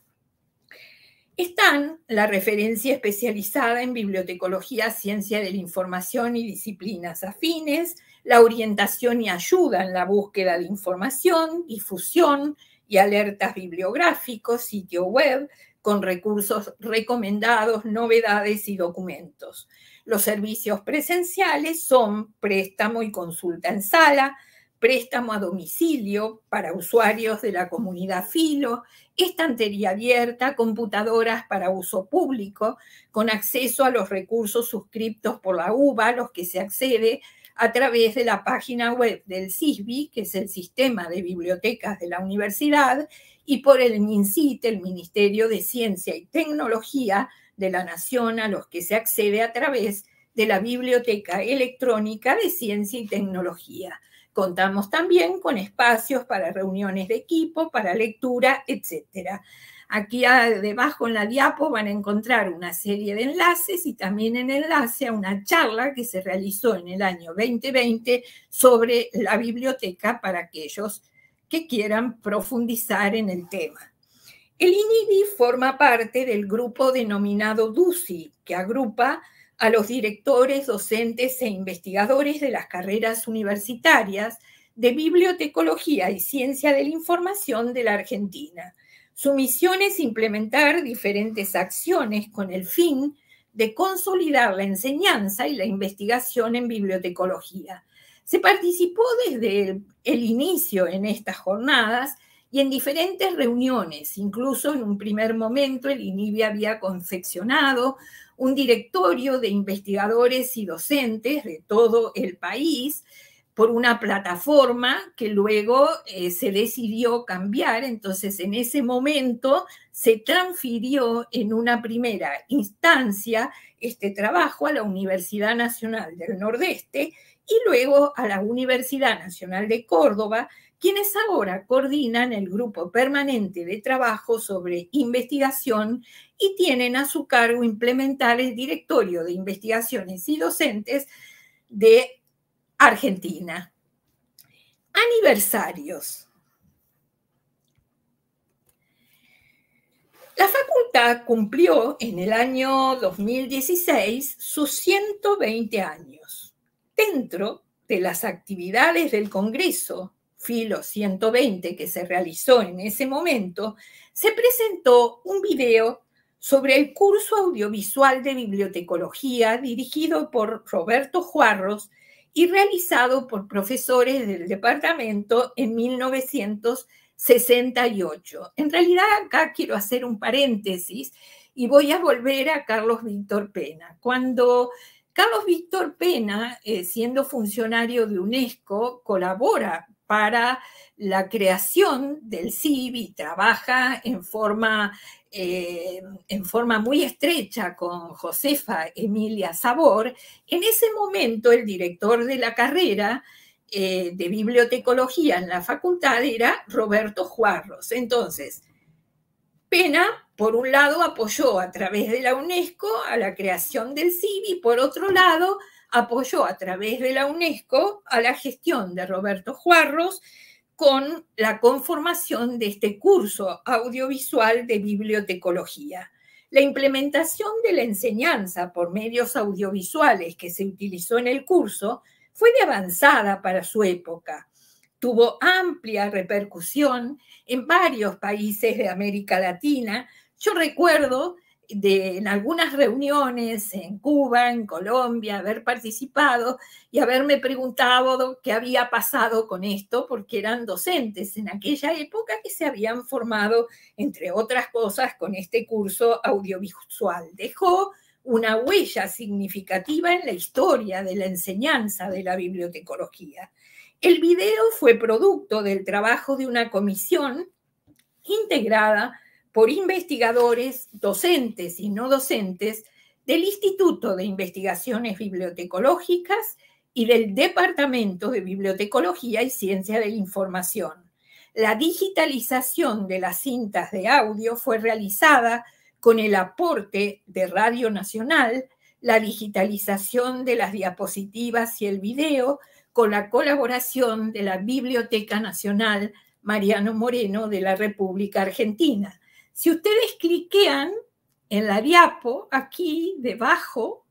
están la referencia especializada en bibliotecología, ciencia de la información y disciplinas afines, la orientación y ayuda en la búsqueda de información, difusión y alertas bibliográficos, sitio web con recursos recomendados, novedades y documentos. Los servicios presenciales son préstamo y consulta en sala, préstamo a domicilio para usuarios de la comunidad Filo, estantería abierta, computadoras para uso público, con acceso a los recursos suscriptos por la UBA, a los que se accede a través de la página web del CISBI, que es el Sistema de Bibliotecas de la Universidad, y por el MINCIT, el Ministerio de Ciencia y Tecnología de la Nación, a los que se accede a través de la Biblioteca Electrónica de Ciencia y Tecnología. Contamos también con espacios para reuniones de equipo, para lectura, etc. Aquí debajo en la diapo van a encontrar una serie de enlaces y también en enlace a una charla que se realizó en el año 2020 sobre la biblioteca para aquellos que quieran profundizar en el tema. El INIDI forma parte del grupo denominado DUCI, que agrupa a los directores, docentes e investigadores de las carreras universitarias de Bibliotecología y Ciencia de la Información de la Argentina. Su misión es implementar diferentes acciones con el fin de consolidar la enseñanza y la investigación en bibliotecología. Se participó desde el, inicio en estas jornadas y en diferentes reuniones, incluso en un primer momento el INIBI había confeccionado un directorio de investigadores y docentes de todo el país por una plataforma que luego eh, se decidió cambiar. Entonces, en ese momento se transfirió en una primera instancia este trabajo a la Universidad Nacional del Nordeste y luego a la Universidad Nacional de Córdoba, quienes ahora coordinan el grupo permanente de trabajo sobre investigación y tienen a su cargo implementar el directorio de investigaciones y docentes de Argentina. Aniversarios. La facultad cumplió en el año 2016 sus 120 años. Dentro de las actividades del Congreso Filo 120 que se realizó en ese momento, se presentó un video sobre el curso audiovisual de bibliotecología dirigido por Roberto Juarros y realizado por profesores del departamento en 1968. En realidad acá quiero hacer un paréntesis y voy a volver a Carlos Víctor Pena. Cuando Carlos Víctor Pena, eh, siendo funcionario de UNESCO, colabora para la creación del CIB trabaja en forma, eh, en forma muy estrecha con Josefa Emilia Sabor, en ese momento el director de la carrera eh, de bibliotecología en la facultad era Roberto Juarros. Entonces, Pena, por un lado, apoyó a través de la UNESCO a la creación del CIB por otro lado, apoyó a través de la UNESCO a la gestión de Roberto Juarros con la conformación de este curso audiovisual de bibliotecología. La implementación de la enseñanza por medios audiovisuales que se utilizó en el curso fue de avanzada para su época. Tuvo amplia repercusión en varios países de América Latina. Yo recuerdo de, en algunas reuniones en Cuba, en Colombia, haber participado y haberme preguntado qué había pasado con esto, porque eran docentes en aquella época que se habían formado, entre otras cosas, con este curso audiovisual. Dejó una huella significativa en la historia de la enseñanza de la bibliotecología. El video fue producto del trabajo de una comisión integrada por investigadores docentes y no docentes del Instituto de Investigaciones Bibliotecológicas y del Departamento de Bibliotecología y Ciencia de la Información. La digitalización de las cintas de audio fue realizada con el aporte de Radio Nacional, la digitalización de las diapositivas y el video, con la colaboración de la Biblioteca Nacional Mariano Moreno de la República Argentina. Si ustedes cliquean en la diapo, aquí debajo,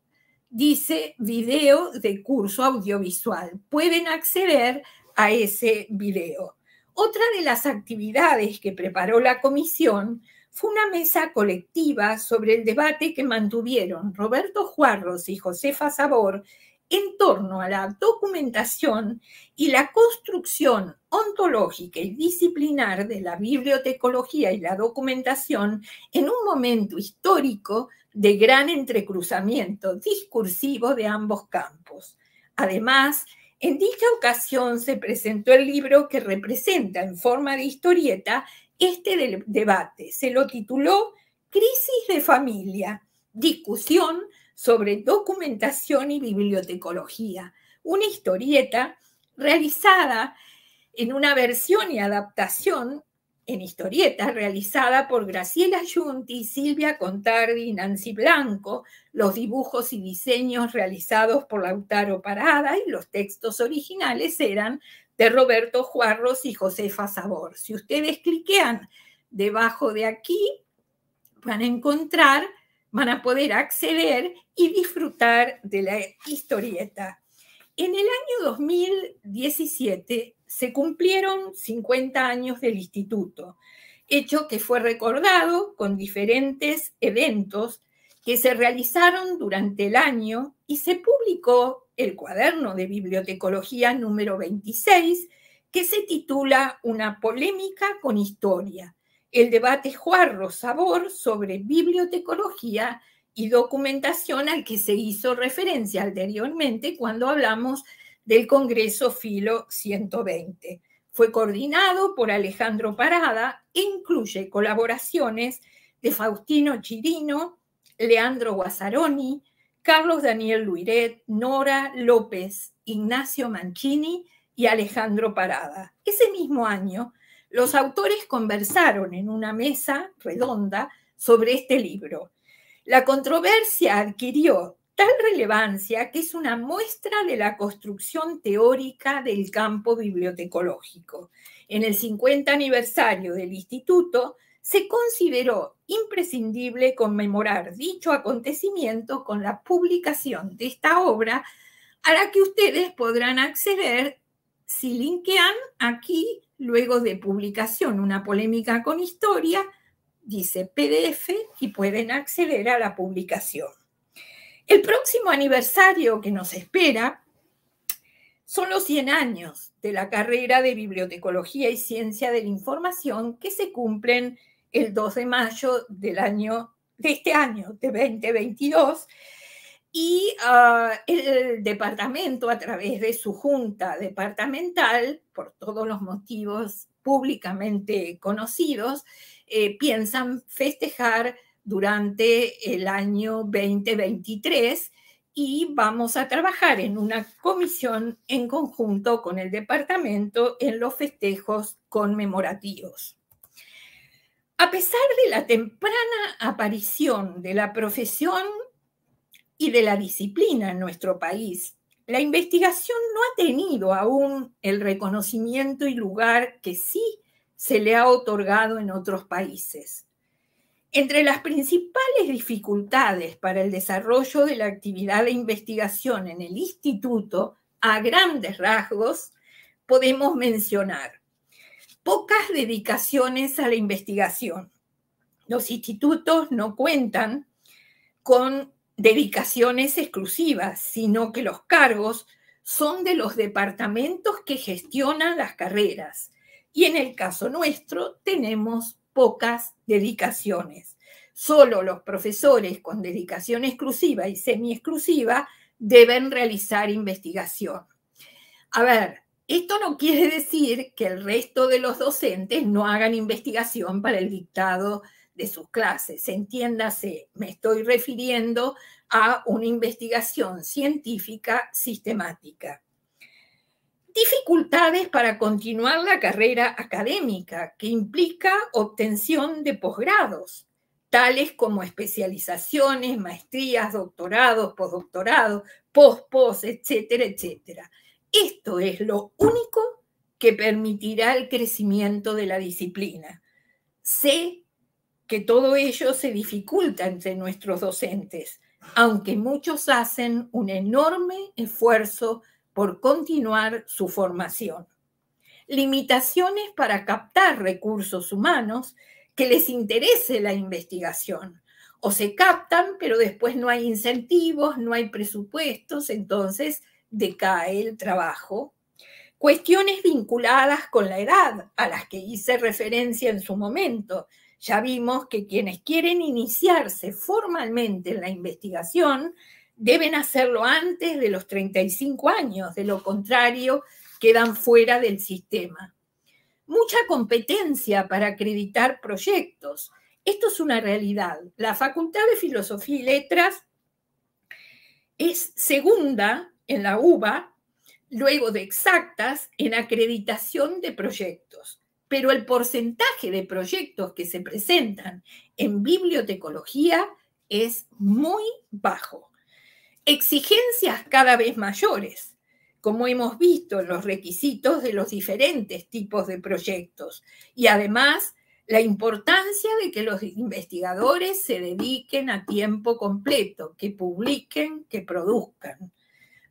dice video de curso audiovisual. Pueden acceder a ese video. Otra de las actividades que preparó la comisión fue una mesa colectiva sobre el debate que mantuvieron Roberto Juarros y Josefa Sabor en torno a la documentación y la construcción ontológica y disciplinar de la bibliotecología y la documentación en un momento histórico de gran entrecruzamiento discursivo de ambos campos. Además, en dicha ocasión se presentó el libro que representa en forma de historieta este debate. Se lo tituló Crisis de familia, discusión sobre documentación y bibliotecología, una historieta realizada en una versión y adaptación en historieta realizada por Graciela Yunti, Silvia Contardi y Nancy Blanco, los dibujos y diseños realizados por Lautaro Parada y los textos originales eran de Roberto Juarros y Josefa Sabor. Si ustedes cliquean debajo de aquí, van a encontrar van a poder acceder y disfrutar de la historieta. En el año 2017 se cumplieron 50 años del instituto, hecho que fue recordado con diferentes eventos que se realizaron durante el año y se publicó el cuaderno de bibliotecología número 26 que se titula Una polémica con historia el debate Juarro-Sabor sobre bibliotecología y documentación al que se hizo referencia anteriormente cuando hablamos del Congreso Filo 120. Fue coordinado por Alejandro Parada e incluye colaboraciones de Faustino Chirino, Leandro Guasaroni, Carlos Daniel Luiret, Nora López, Ignacio Mancini y Alejandro Parada. Ese mismo año los autores conversaron en una mesa redonda sobre este libro. La controversia adquirió tal relevancia que es una muestra de la construcción teórica del campo bibliotecológico. En el 50 aniversario del instituto, se consideró imprescindible conmemorar dicho acontecimiento con la publicación de esta obra a la que ustedes podrán acceder si linkean aquí luego de publicación Una polémica con historia, dice PDF y pueden acceder a la publicación. El próximo aniversario que nos espera son los 100 años de la carrera de Bibliotecología y Ciencia de la Información que se cumplen el 2 de mayo del año de este año de 2022 y ah, el departamento a través de su junta departamental, por todos los motivos públicamente conocidos, eh, piensan festejar durante el año 2023 y vamos a trabajar en una comisión en conjunto con el departamento en los festejos conmemorativos. A pesar de la temprana aparición de la profesión y de la disciplina en nuestro país. La investigación no ha tenido aún el reconocimiento y lugar que sí se le ha otorgado en otros países. Entre las principales dificultades para el desarrollo de la actividad de investigación en el instituto, a grandes rasgos, podemos mencionar pocas dedicaciones a la investigación. Los institutos no cuentan con dedicaciones exclusivas, sino que los cargos son de los departamentos que gestionan las carreras. Y en el caso nuestro tenemos pocas dedicaciones. Solo los profesores con dedicación exclusiva y semi-exclusiva deben realizar investigación. A ver, esto no quiere decir que el resto de los docentes no hagan investigación para el dictado de sus clases. Entiéndase, me estoy refiriendo a una investigación científica sistemática. Dificultades para continuar la carrera académica, que implica obtención de posgrados, tales como especializaciones, maestrías, doctorados, postdoctorados, post-post, etcétera, etcétera. Esto es lo único que permitirá el crecimiento de la disciplina. c que todo ello se dificulta entre nuestros docentes, aunque muchos hacen un enorme esfuerzo por continuar su formación. Limitaciones para captar recursos humanos que les interese la investigación. O se captan, pero después no hay incentivos, no hay presupuestos, entonces decae el trabajo. Cuestiones vinculadas con la edad, a las que hice referencia en su momento, ya vimos que quienes quieren iniciarse formalmente en la investigación deben hacerlo antes de los 35 años, de lo contrario quedan fuera del sistema. Mucha competencia para acreditar proyectos. Esto es una realidad. La Facultad de Filosofía y Letras es segunda en la UBA, luego de exactas, en acreditación de proyectos pero el porcentaje de proyectos que se presentan en bibliotecología es muy bajo. Exigencias cada vez mayores, como hemos visto en los requisitos de los diferentes tipos de proyectos, y además la importancia de que los investigadores se dediquen a tiempo completo, que publiquen, que produzcan.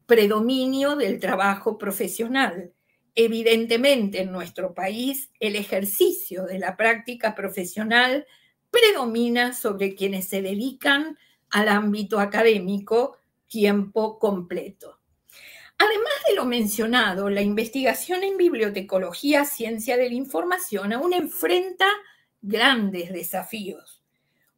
Predominio del trabajo profesional Evidentemente en nuestro país el ejercicio de la práctica profesional predomina sobre quienes se dedican al ámbito académico tiempo completo. Además de lo mencionado, la investigación en bibliotecología, ciencia de la información, aún enfrenta grandes desafíos.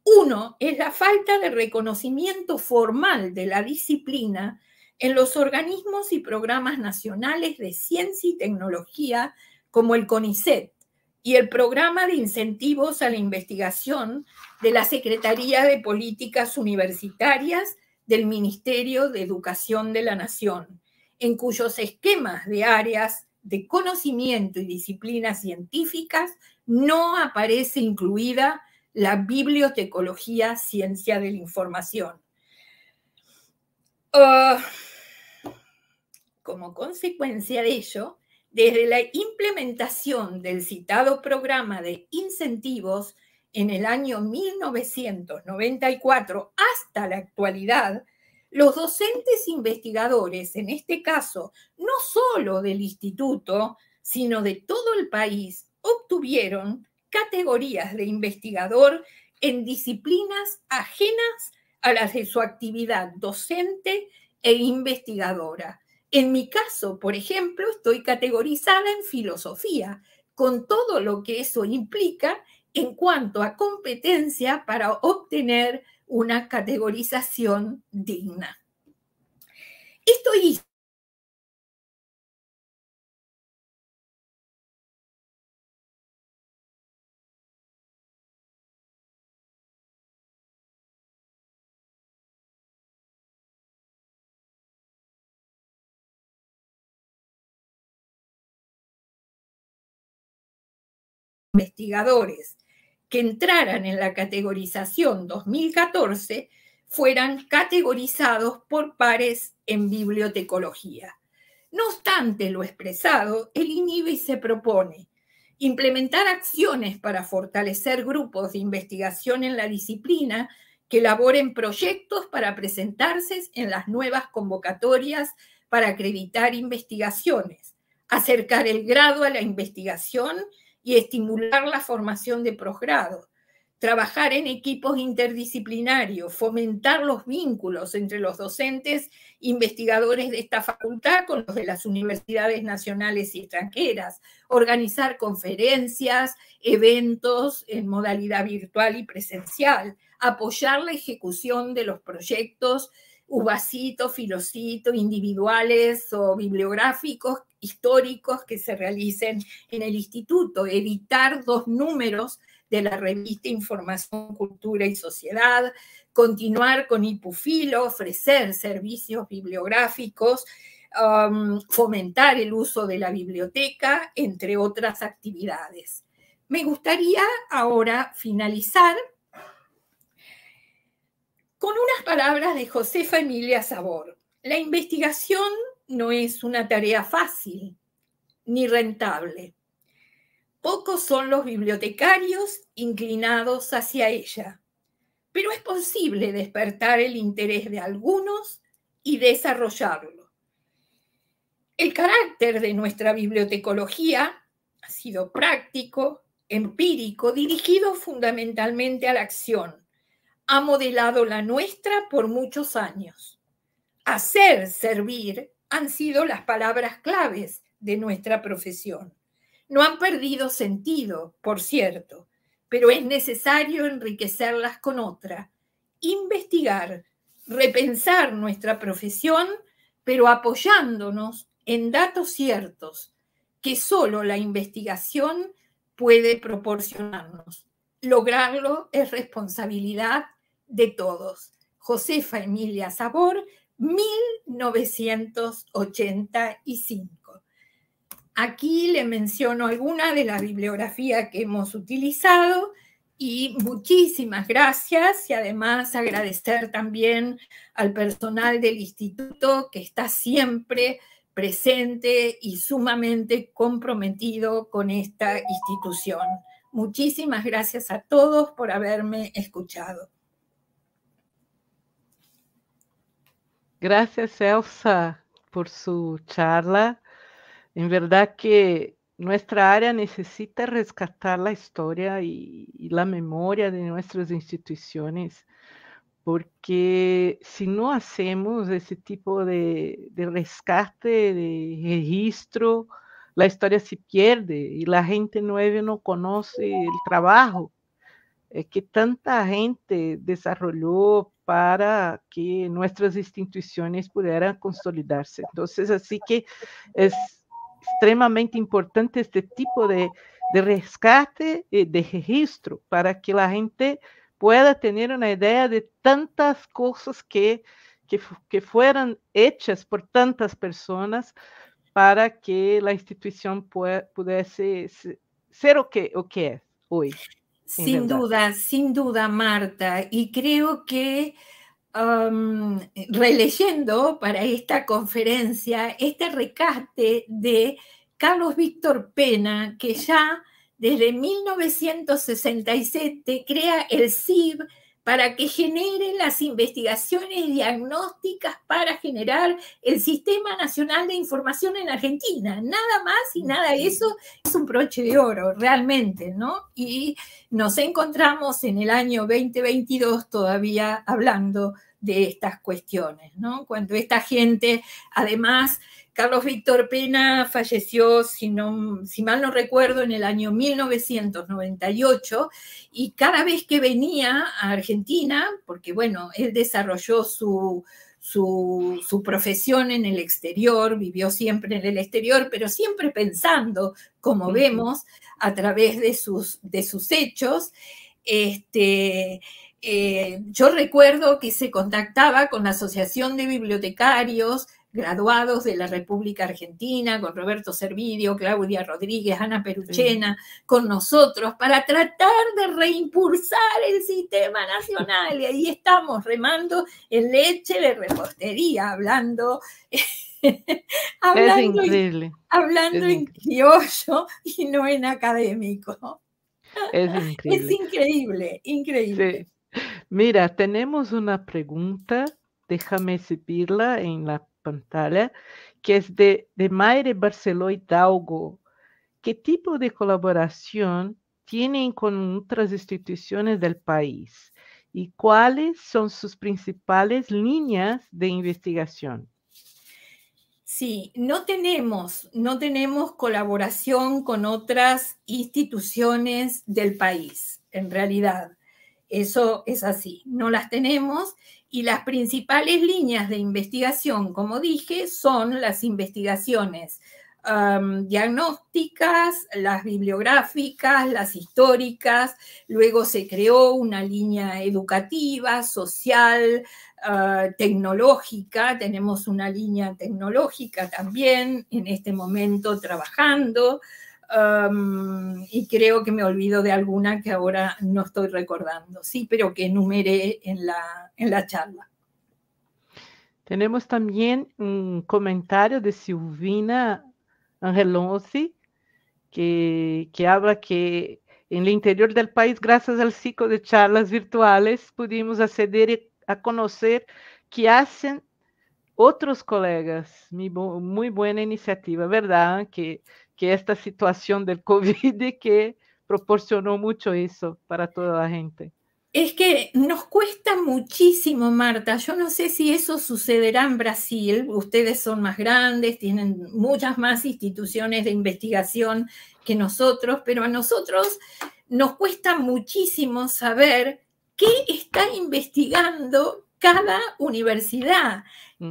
Uno es la falta de reconocimiento formal de la disciplina en los organismos y programas nacionales de ciencia y tecnología como el CONICET y el programa de incentivos a la investigación de la Secretaría de Políticas Universitarias del Ministerio de Educación de la Nación, en cuyos esquemas de áreas de conocimiento y disciplinas científicas no aparece incluida la bibliotecología ciencia de la información. Ah, como consecuencia de ello, desde la implementación del citado programa de incentivos en el año 1994 hasta la actualidad, los docentes investigadores, en este caso, no solo del instituto, sino de todo el país, obtuvieron categorías de investigador en disciplinas ajenas a las de su actividad docente e investigadora, en mi caso, por ejemplo, estoy categorizada en filosofía, con todo lo que eso implica en cuanto a competencia para obtener una categorización digna.
Esto investigadores que entraran en la
categorización 2014 fueran categorizados por pares en bibliotecología. No obstante lo expresado, el INIBI se propone implementar acciones para fortalecer grupos de investigación en la disciplina que elaboren proyectos para presentarse en las nuevas convocatorias para acreditar investigaciones, acercar el grado a la investigación y estimular la formación de posgrado, trabajar en equipos interdisciplinarios, fomentar los vínculos entre los docentes investigadores de esta facultad con los de las universidades nacionales y extranjeras, organizar conferencias, eventos en modalidad virtual y presencial, apoyar la ejecución de los proyectos ubacito, filocito, individuales o bibliográficos históricos que se realicen en el instituto, editar dos números de la revista Información, Cultura y Sociedad, continuar con IPUFILO, ofrecer servicios bibliográficos, um, fomentar el uso de la biblioteca, entre otras actividades. Me gustaría ahora finalizar con unas palabras de Josefa Emilia Sabor. La investigación no es una tarea fácil ni rentable. Pocos son los bibliotecarios inclinados hacia ella, pero es posible despertar el interés de algunos y desarrollarlo. El carácter de nuestra bibliotecología ha sido práctico, empírico, dirigido fundamentalmente a la acción. Ha modelado la nuestra por muchos años. Hacer servir han sido las palabras claves de nuestra profesión. No han perdido sentido, por cierto, pero es necesario enriquecerlas con otra, investigar, repensar nuestra profesión, pero apoyándonos en datos ciertos que solo la investigación puede proporcionarnos. Lograrlo es responsabilidad de todos. Josefa Emilia Sabor 1985. Aquí le menciono alguna de la bibliografía que hemos utilizado y muchísimas gracias y además agradecer también al personal del instituto que está siempre presente y sumamente comprometido con esta institución. Muchísimas gracias a todos por haberme escuchado.
Gracias, Elsa, por su charla. En verdad que nuestra área necesita rescatar la historia y, la memoria de nuestras instituciones, porque si no hacemos ese tipo de rescate, de registro, la historia se pierde y la gente nueva no conoce el trabajo que tanta gente desarrolló para que nuestras instituciones pudieran consolidarse. Entonces, así que es extremadamente importante este tipo de, rescate y eh, de registro para que la gente pueda tener una idea de tantas cosas que, que, fueron hechas por tantas personas para que la institución pudiese ser lo que, que es hoy. Sin
duda, sin duda, Marta. Y creo que releyendo para esta conferencia este recaste de Carlos Víctor Pena, que ya desde 1967 crea el CIB, para que genere las investigaciones diagnósticas para generar el Sistema Nacional de Información en Argentina. Nada más y nada de eso es un broche de oro, realmente, ¿no? Y nos encontramos en el año 2022 todavía hablando de estas cuestiones, ¿no? Cuando esta gente, además, Carlos Víctor Pena falleció, si, si mal no recuerdo, en el año 1998 y cada vez que venía a Argentina, porque bueno, él desarrolló su, profesión en el exterior, vivió siempre en el exterior, pero siempre pensando, como vemos, a través de sus, de sus hechos. Este, eh, yo recuerdo que se contactaba con la Asociación de Bibliotecarios graduados de la República Argentina, con Roberto Servidio, Claudia Rodríguez, Ana Peruchena, con nosotros, para tratar de reimpulsar el sistema nacional. Y ahí estamos remando en leche de repostería, hablando.
hablando, en,
hablando criollo y no en académico.
Es increíble. Es
increíble, increíble.
Mira, tenemos una pregunta, déjame subirla en la pantalla, que es de, de Maire Barceló Hidalgo. ¿Qué tipo de colaboración tienen con otras instituciones del país? ¿Y cuáles son sus principales líneas de investigación?
Sí, no tenemos, no tenemos colaboración con otras instituciones del país, en realidad. Eso es así, no las tenemos y las principales líneas de investigación, como dije, son las investigaciones um, diagnósticas, las bibliográficas, las históricas, luego se creó una línea educativa, social, uh, tecnológica, tenemos una línea tecnológica también en este momento trabajando y creo que me olvido de alguna que ahora no estoy recordando, sí, pero que enumeré en la, en la charla.
Tenemos también un comentario de Silvina Angelonzi, que, que habla que en el interior del país, gracias al ciclo de charlas virtuales, pudimos acceder a conocer qué hacen otros colegas. Muy buena iniciativa, ¿verdad? Que que esta situación del COVID que proporcionó mucho eso para toda la gente.
Es que nos cuesta muchísimo, Marta. Yo no sé si eso sucederá en Brasil. Ustedes son más grandes, tienen muchas más instituciones de investigación que nosotros, pero a nosotros nos cuesta muchísimo saber qué está investigando cada universidad,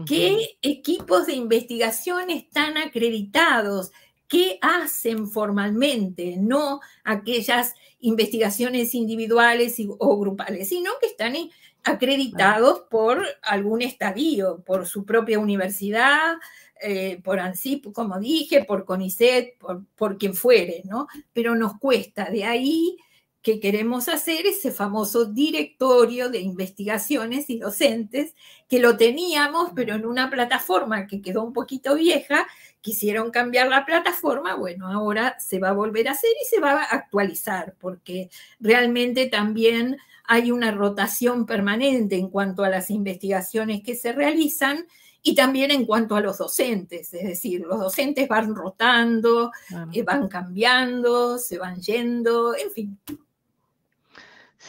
qué equipos de investigación están acreditados, qué hacen formalmente, no aquellas investigaciones individuales o grupales, sino que están acreditados por algún estadio, por su propia universidad, eh, por ANSIP, como dije, por CONICET, por, quien fuere, ¿no? Pero nos cuesta, de ahí que queremos hacer ese famoso directorio de investigaciones y docentes, que lo teníamos, pero en una plataforma que quedó un poquito vieja, quisieron cambiar la plataforma, bueno, ahora se va a volver a hacer y se va a actualizar, porque realmente también hay una rotación permanente en cuanto a las investigaciones que se realizan y también en cuanto a los docentes, es decir, los docentes van rotando, eh, van cambiando, se van yendo, en fin,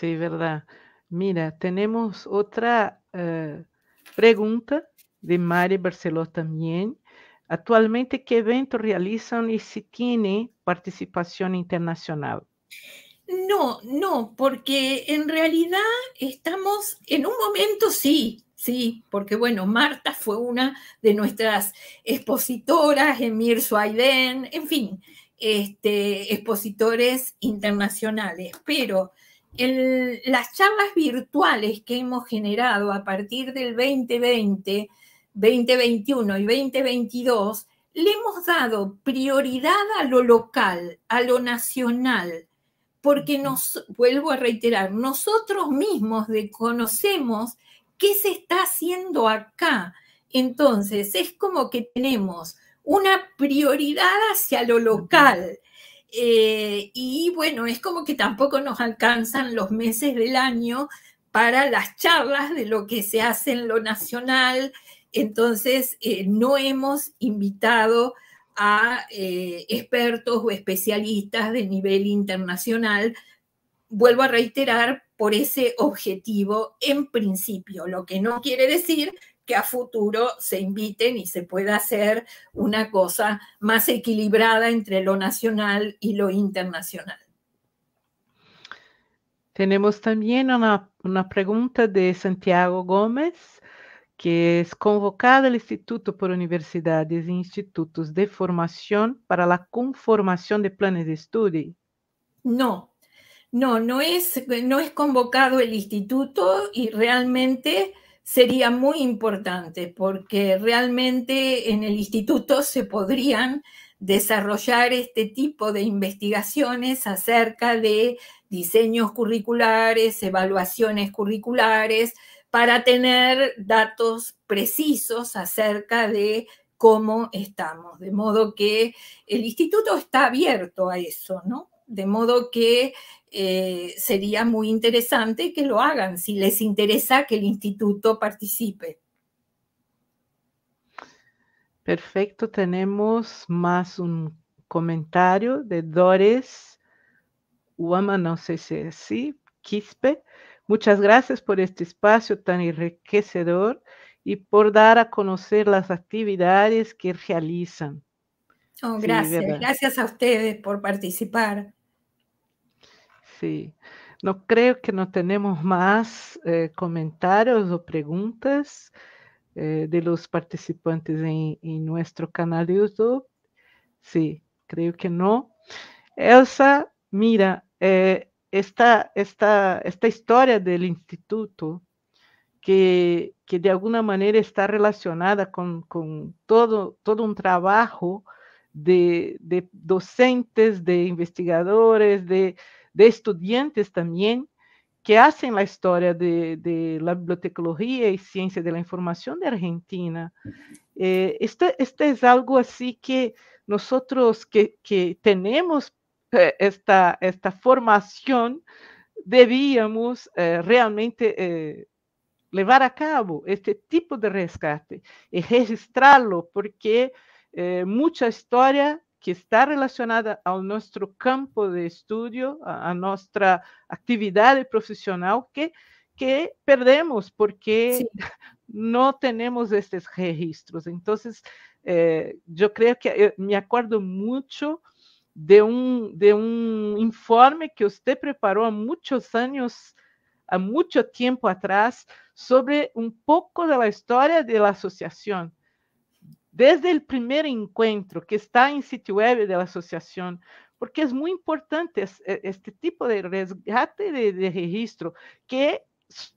Sí, verdad. Mira, tenemos otra eh, pregunta de Mari Barceló también. Actualmente, ¿qué eventos realizan y si tiene participación internacional?
No, no, porque en realidad estamos en un momento, sí, sí, porque bueno, Marta fue una de nuestras expositoras, Emir Suaiden, en fin, este, expositores internacionales, pero en las charlas virtuales que hemos generado a partir del 2020, 2021 y 2022, le hemos dado prioridad a lo local, a lo nacional, porque nos, vuelvo a reiterar, nosotros mismos conocemos qué se está haciendo acá. Entonces, es como que tenemos una prioridad hacia lo local eh, y bueno, es como que tampoco nos alcanzan los meses del año para las charlas de lo que se hace en lo nacional. Entonces, eh, no hemos invitado a eh, expertos o especialistas de nivel internacional. Vuelvo a reiterar, por ese objetivo en principio, lo que no quiere decir que a futuro se inviten y se pueda hacer una cosa más equilibrada entre lo nacional y lo internacional.
Tenemos también una, una pregunta de Santiago Gómez, que es ¿convocado el Instituto por Universidades e Institutos de Formación para la conformación de planes de estudio.
No, no, no es, no es convocado el instituto y realmente sería muy importante porque realmente en el instituto se podrían desarrollar este tipo de investigaciones acerca de diseños curriculares, evaluaciones curriculares, para tener datos precisos acerca de cómo estamos. De modo que el instituto está abierto a eso, ¿no? De modo que eh, sería muy interesante que lo hagan si les interesa que el instituto participe.
Perfecto, tenemos más un comentario de Doris Uama, no sé si es así, Quispe. Muchas gracias por este espacio tan enriquecedor y por dar a conocer las actividades que realizan. Oh, gracias,
gracias a ustedes por
participar. Sí, no creo que no tenemos más eh, comentarios o preguntas eh, de los participantes en, nuestro canal de YouTube. Sí, creo que no. Elsa, mira, eh, esta, esta, historia del instituto que, de alguna manera está relacionada con, todo, todo un trabajo de docentes, de investigadores, de de estudiantes también que hacen la historia de, la bibliotecología y ciencia de la información de Argentina. Eh, Esto este es algo así que nosotros que, tenemos eh, esta, esta formación, debíamos eh, realmente llevar a cabo este tipo de rescate y registrarlo, porque mucha historia que está relacionada a nuestro campo de estudio, a nuestra actividad profesional, que, que perdemos porque no tenemos estos registros. Entonces, eh, yo creo que eh, me acuerdo mucho de un de informe que usted preparó há muchos años há mucho tiempo atrás sobre de la historia de la asociación desde el primer encuentro que está en sitio web de la asociación, porque es muy importante e, este tipo de resgate de, registro que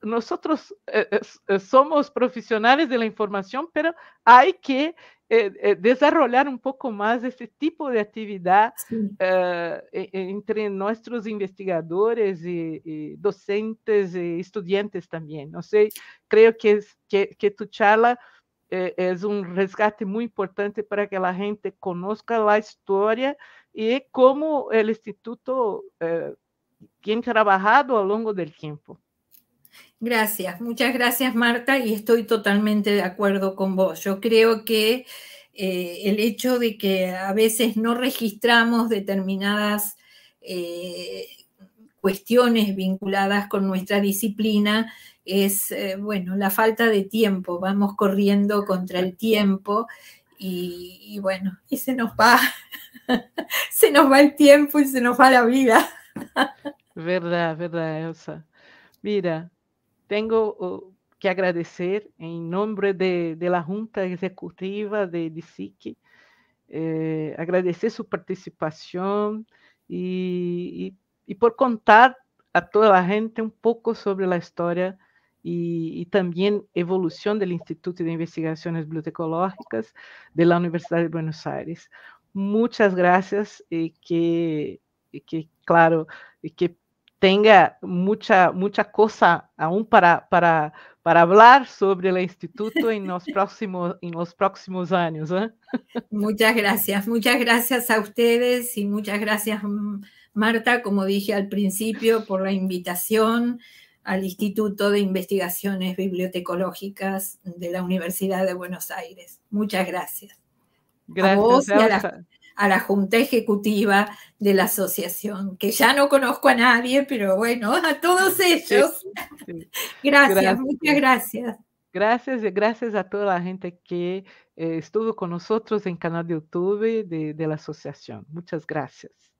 nosotros e, e, somos profesionales de la información, pero hay que desarrollar un poco más este tipo de actividad eh, entre nuestros investigadores y, docentes y estudiantes también. No sé, creo que, que, que tu charla eh, es un rescate muy importante para que la gente conozca la historia y cómo el instituto eh, trabajado a lo largo del tiempo.
Gracias, muchas gracias Marta y estoy totalmente de acuerdo con vos. Yo creo que eh, el hecho de que a veces no registramos determinadas eh, cuestiones vinculadas con nuestra disciplina es, eh, bueno, la falta de tiempo, vamos corriendo contra el tiempo y, bueno, y se nos va, se nos va el
tiempo y se nos va la vida. verdad, verdad, Elsa. Mira, tengo que agradecer en nombre de, la Junta Ejecutiva de, de eh, agradecer su participación y y por contar a toda la gente un poco sobre la historia y también evolución del Instituto de Investigaciones Bibliotecológicas de la Universidad de Buenos Aires. Muchas gracias Y eh, que, eh, que claro, y eh, que tenga mucha mucha cosa aún para para para hablar sobre el instituto en los próximos, en los próximos años.
Muchas gracias, muchas gracias a ustedes y muchas gracias mm, Marta, como dije al principio, por la invitación al Instituto de Investigaciones Bibliotecológicas de la Universidad de Buenos Aires. Muchas gracias. Gracias a vos y a la, Junta Ejecutiva de la Asociación, que ya no conozco a nadie, pero bueno, a todos ellos. Gracias, muchas
gracias. Gracias, gracias a toda la gente que eh, estuvo con nosotros en canal de YouTube de la asociación. Muchas gracias.